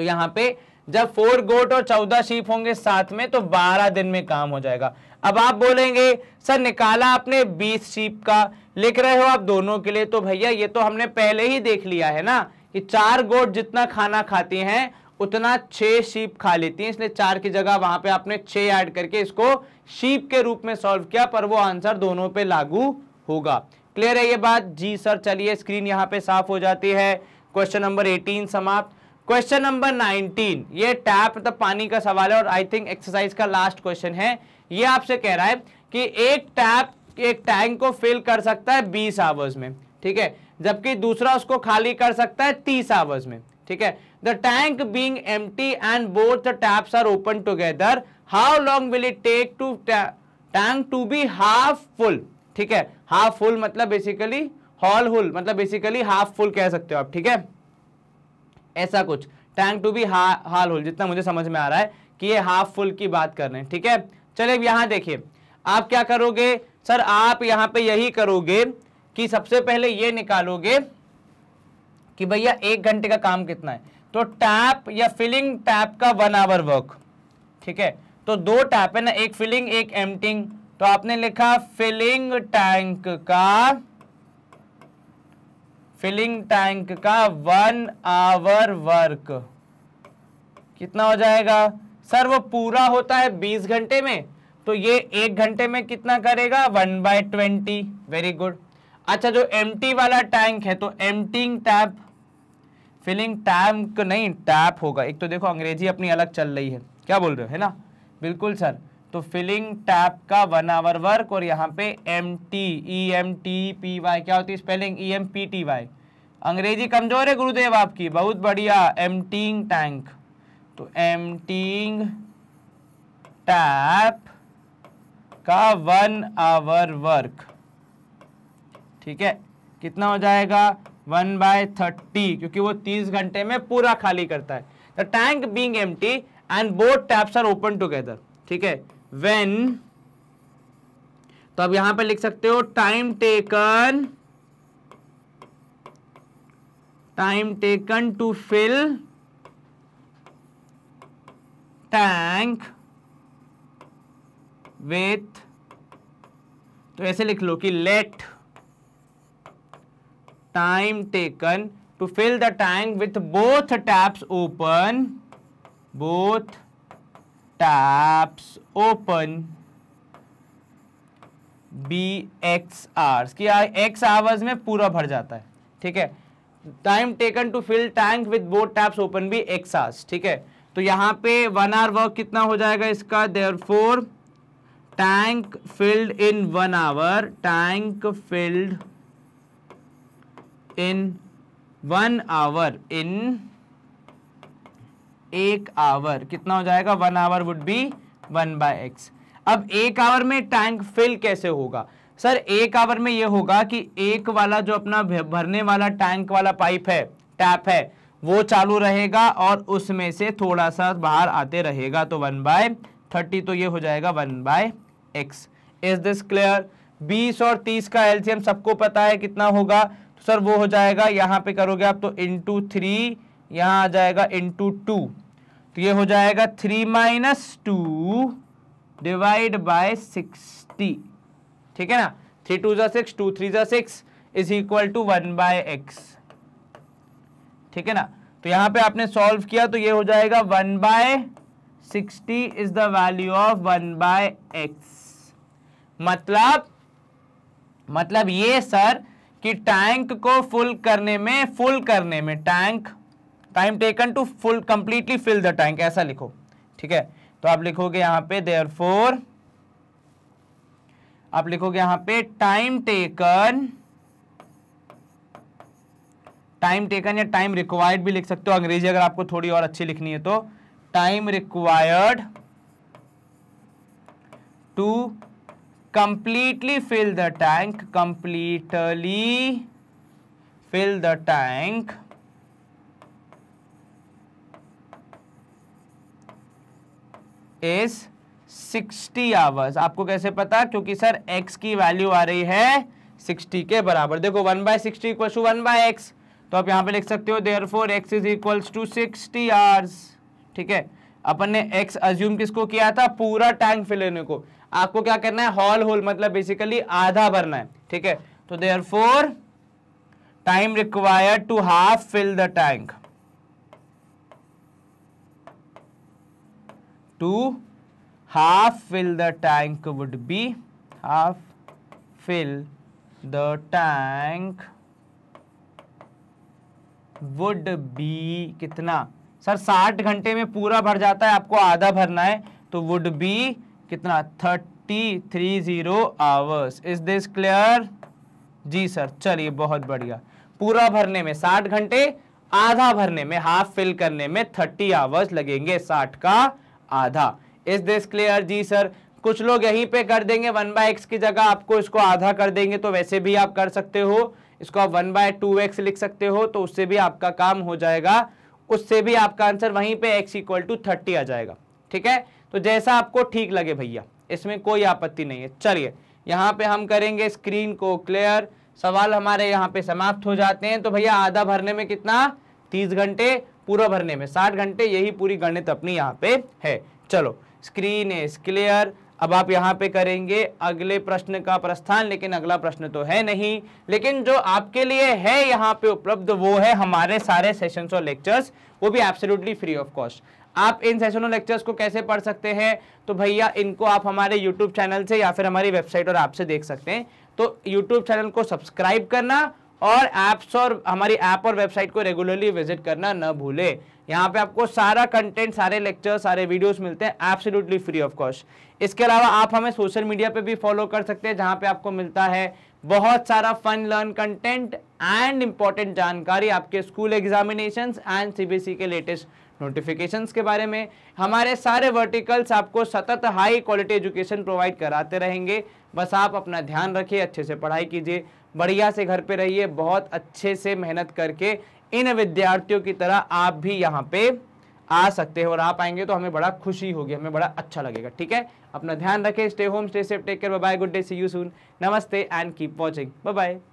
तो यहाँ पे जब फोर गोट और चौदह शीप होंगे साथ में तो बारह दिन में काम हो जाएगा अब आप बोलेंगे सर निकाला आपने बीस शीप का लिख रहे हो आप दोनों के लिए तो भैया ये तो हमने पहले ही देख लिया है ना कि चार गोट जितना खाना खाती हैं उतना छह शीप खा लेती हैं इसलिए चार की जगह वहां पे आपने छः ऐड करके इसको शीप के रूप में सॉल्व किया पर वो आंसर दोनों पे लागू होगा क्लियर है ये बात जी सर चलिए स्क्रीन यहाँ पे साफ हो जाती है क्वेश्चन नंबर 18 समाप्त क्वेश्चन नंबर 19 ये टैप मतलब पानी का सवाल है और आई थिंक एक्सरसाइज का लास्ट क्वेश्चन है ये आपसे कह रहा है कि एक टैप एक टैंक को फिल कर सकता है 20 आवर्स में ठीक है जबकि दूसरा उसको खाली कर सकता है 30 आवर्स में ठीक है द टैंक बींग एम and both taps are open together how long will it take to tank to be half full ठीक है हाफ फुल मतलब बेसिकली हॉल हुल मतलब बेसिकली हाफ फुल कह सकते हो आप ठीक है ऐसा कुछ टैंक टू बी हाल होल जितना मुझे समझ में आ रहा है कि ये हाफ फुल की बात कर रहे हैं ठीक है चलिए अब यहाँ देखिए आप क्या करोगे सर आप यहाँ पे यही करोगे कि सबसे पहले ये निकालोगे कि भैया एक घंटे का काम कितना है तो टैप या फिलिंग टैप का वन आवर वर्क ठीक है तो दो टैप है ना एक फिलिंग एक एमटिंग तो आपने लिखा फिलिंग टैंक का फिलिंग टैंक का वन आवर वर्क कितना हो जाएगा सर वो पूरा होता है बीस घंटे में तो ये एक घंटे में कितना करेगा one by twenty very good अच्छा जो एम वाला टैंक है तो एम्पटिंग टैप फिलिंग टैंक नहीं टैप होगा एक तो देखो अंग्रेजी अपनी अलग चल रही है क्या बोल रहे हो है ना बिल्कुल सर तो फिलिंग टैप का वन आवर वर्क और यहाँ पे M T E M T P Y क्या होती है spelling E M P T Y अंग्रेजी कमजोर है गुरुदेव आपकी बहुत बढ़िया एम टींग टैंक तो एम टींग टैप का वन आवर वर्क ठीक है कितना हो जाएगा वन बाय थर्टी क्योंकि वो तीस घंटे में पूरा खाली करता है the tank being empty and both taps are open together ठीक है वेन तो अब यहां पे लिख सकते हो time taken time taken to fill tank with तो ऐसे लिख लो कि let time taken to fill the tank with both taps open both taps open be X hours कि एक्स आवर्स में पूरा भर जाता है ठीक है time taken to fill tank with both taps open be X hours ठीक है तो यहां पे वन आवर वर्क कितना हो जाएगा इसका therefore tank filled in one hour tank filled in one hour in एक आवर कितना हो जाएगा one hour would be one by X अब एक आवर में टैंक फिल कैसे होगा सर एक आवर में यह होगा कि एक वाला जो अपना भरने वाला टैंक वाला पाइप है टैप है वो चालू रहेगा और उसमें से थोड़ा सा बाहर आते रहेगा तो वन बाय थर्टी तो ये हो जाएगा one by X is this clear बीस और तीस का एलसीएम सबको पता है कितना होगा तो सर वो हो जाएगा यहाँ पे करोगे आप तो इंटू थ्री यहाँ आ जाएगा इंटू टू तो ये हो जाएगा three minus two divide by sixty ठीक है ना थ्री टू जो सिक्स टू थ्री जो six is equal to one by X ठीक है ना तो यहां पे आपने सॉल्व किया तो ये हो जाएगा one by sixty is the value of one by X मतलब मतलब ये सर कि टैंक को फुल करने में फुल करने में tank time taken to full completely fill the tank ऐसा लिखो ठीक है तो आप लिखोगे यहां पे देयर फोर आप लिखोगे यहां पे टाइम टेकन टाइम टेकन या टाइम रिक्वायर्ड भी लिख सकते हो अंग्रेजी अगर आपको थोड़ी और अच्छी लिखनी है तो time required to completely fill the tank completely fill the tank is 60 hours आपको कैसे पता क्योंकि सर x की वैल्यू आ रही है 60 के बराबर देखो 1 by sixty equal to one by X तो आप यहाँ पे लिख सकते हो therefore X is equals to sixty hours ठीक है अपन ने x अज्यूम किसको किया था पूरा टैंक फिल लेने को आपको क्या करना है हॉल होल मतलब बेसिकली आधा भरना है ठीक है तो therefore time required to half fill the tank to half fill the tank would be half fill the tank would be कितना सर 60 घंटे में पूरा भर जाता है आपको आधा भरना है तो वुड बी कितना 30 three zero hours is this clear जी सर चलिए बहुत बढ़िया पूरा भरने में साठ घंटे आधा भरने में हाफ फिल करने में थर्टी आवर्स लगेंगे साठ का आधा इस दिस क्लियर जी सर कुछ लोग यहीं पे कर देंगे वन बाय एक्स की जगह आपको इसको आधा कर देंगे तो वैसे भी आप कर सकते हो इसको आप वन बाय टू एक्स लिख सकते हो तो उससे भी आपका काम हो जाएगा उससे भी आपका आंसर वहीं पे x इक्वल टू थर्टी आ जाएगा ठीक है तो जैसा आपको ठीक लगे भैया इसमें कोई आपत्ति नहीं है चलिए यहाँ पे हम करेंगे स्क्रीन को क्लियर सवाल हमारे यहाँ पे समाप्त हो जाते हैं तो भैया आधा भरने में कितना तीस घंटे पूरा भरने में साठ घंटे यही पूरी गणित अपनी यहाँ पे है चलो स्क्रीन इज क्लियर अब आप यहाँ पे करेंगे अगले प्रश्न का प्रस्थान लेकिन अगला प्रश्न तो है नहीं लेकिन जो आपके लिए है यहाँ पे उपलब्ध वो है हमारे सारे सेशंस और लेक्चर्स वो भी एब्सोल्युटली फ्री ऑफ कॉस्ट आप इन सेशन और लेक्चर्स को कैसे पढ़ सकते हैं तो भैया इनको आप हमारे यूट्यूब चैनल से या फिर हमारी वेबसाइट और आपसे देख सकते हैं तो यूट्यूब चैनल को सब्सक्राइब करना और ऐप्स और हमारी ऐप और वेबसाइट को रेगुलरली विजिट करना न भूले यहाँ पे आपको सारा कंटेंट सारे लेक्चर सारे वीडियोस मिलते हैं एब्सोल्युटली फ्री ऑफ कॉस्ट इसके अलावा आप हमें सोशल मीडिया पे भी फॉलो कर सकते हैं जहाँ पे आपको मिलता है बहुत सारा fun learn content and important जानकारी आपके स्कूल एग्जामिनेशन एंड सीबीएसई के लेटेस्ट नोटिफिकेशंस के बारे में हमारे सारे वर्टिकल्स आपको सतत हाई क्वालिटी एजुकेशन प्रोवाइड कराते रहेंगे बस आप अपना ध्यान रखिए अच्छे से पढ़ाई कीजिए बढ़िया से घर पे रहिए बहुत अच्छे से मेहनत करके इन विद्यार्थियों की तरह आप भी यहाँ पे आ सकते हो और आप आएंगे तो हमें बड़ा खुशी होगी हमें बड़ा अच्छा लगेगा ठीक है अपना ध्यान रखें stay home stay safe take care bye good day see you soon नमस्ते एंड कीप वॉचिंग बाय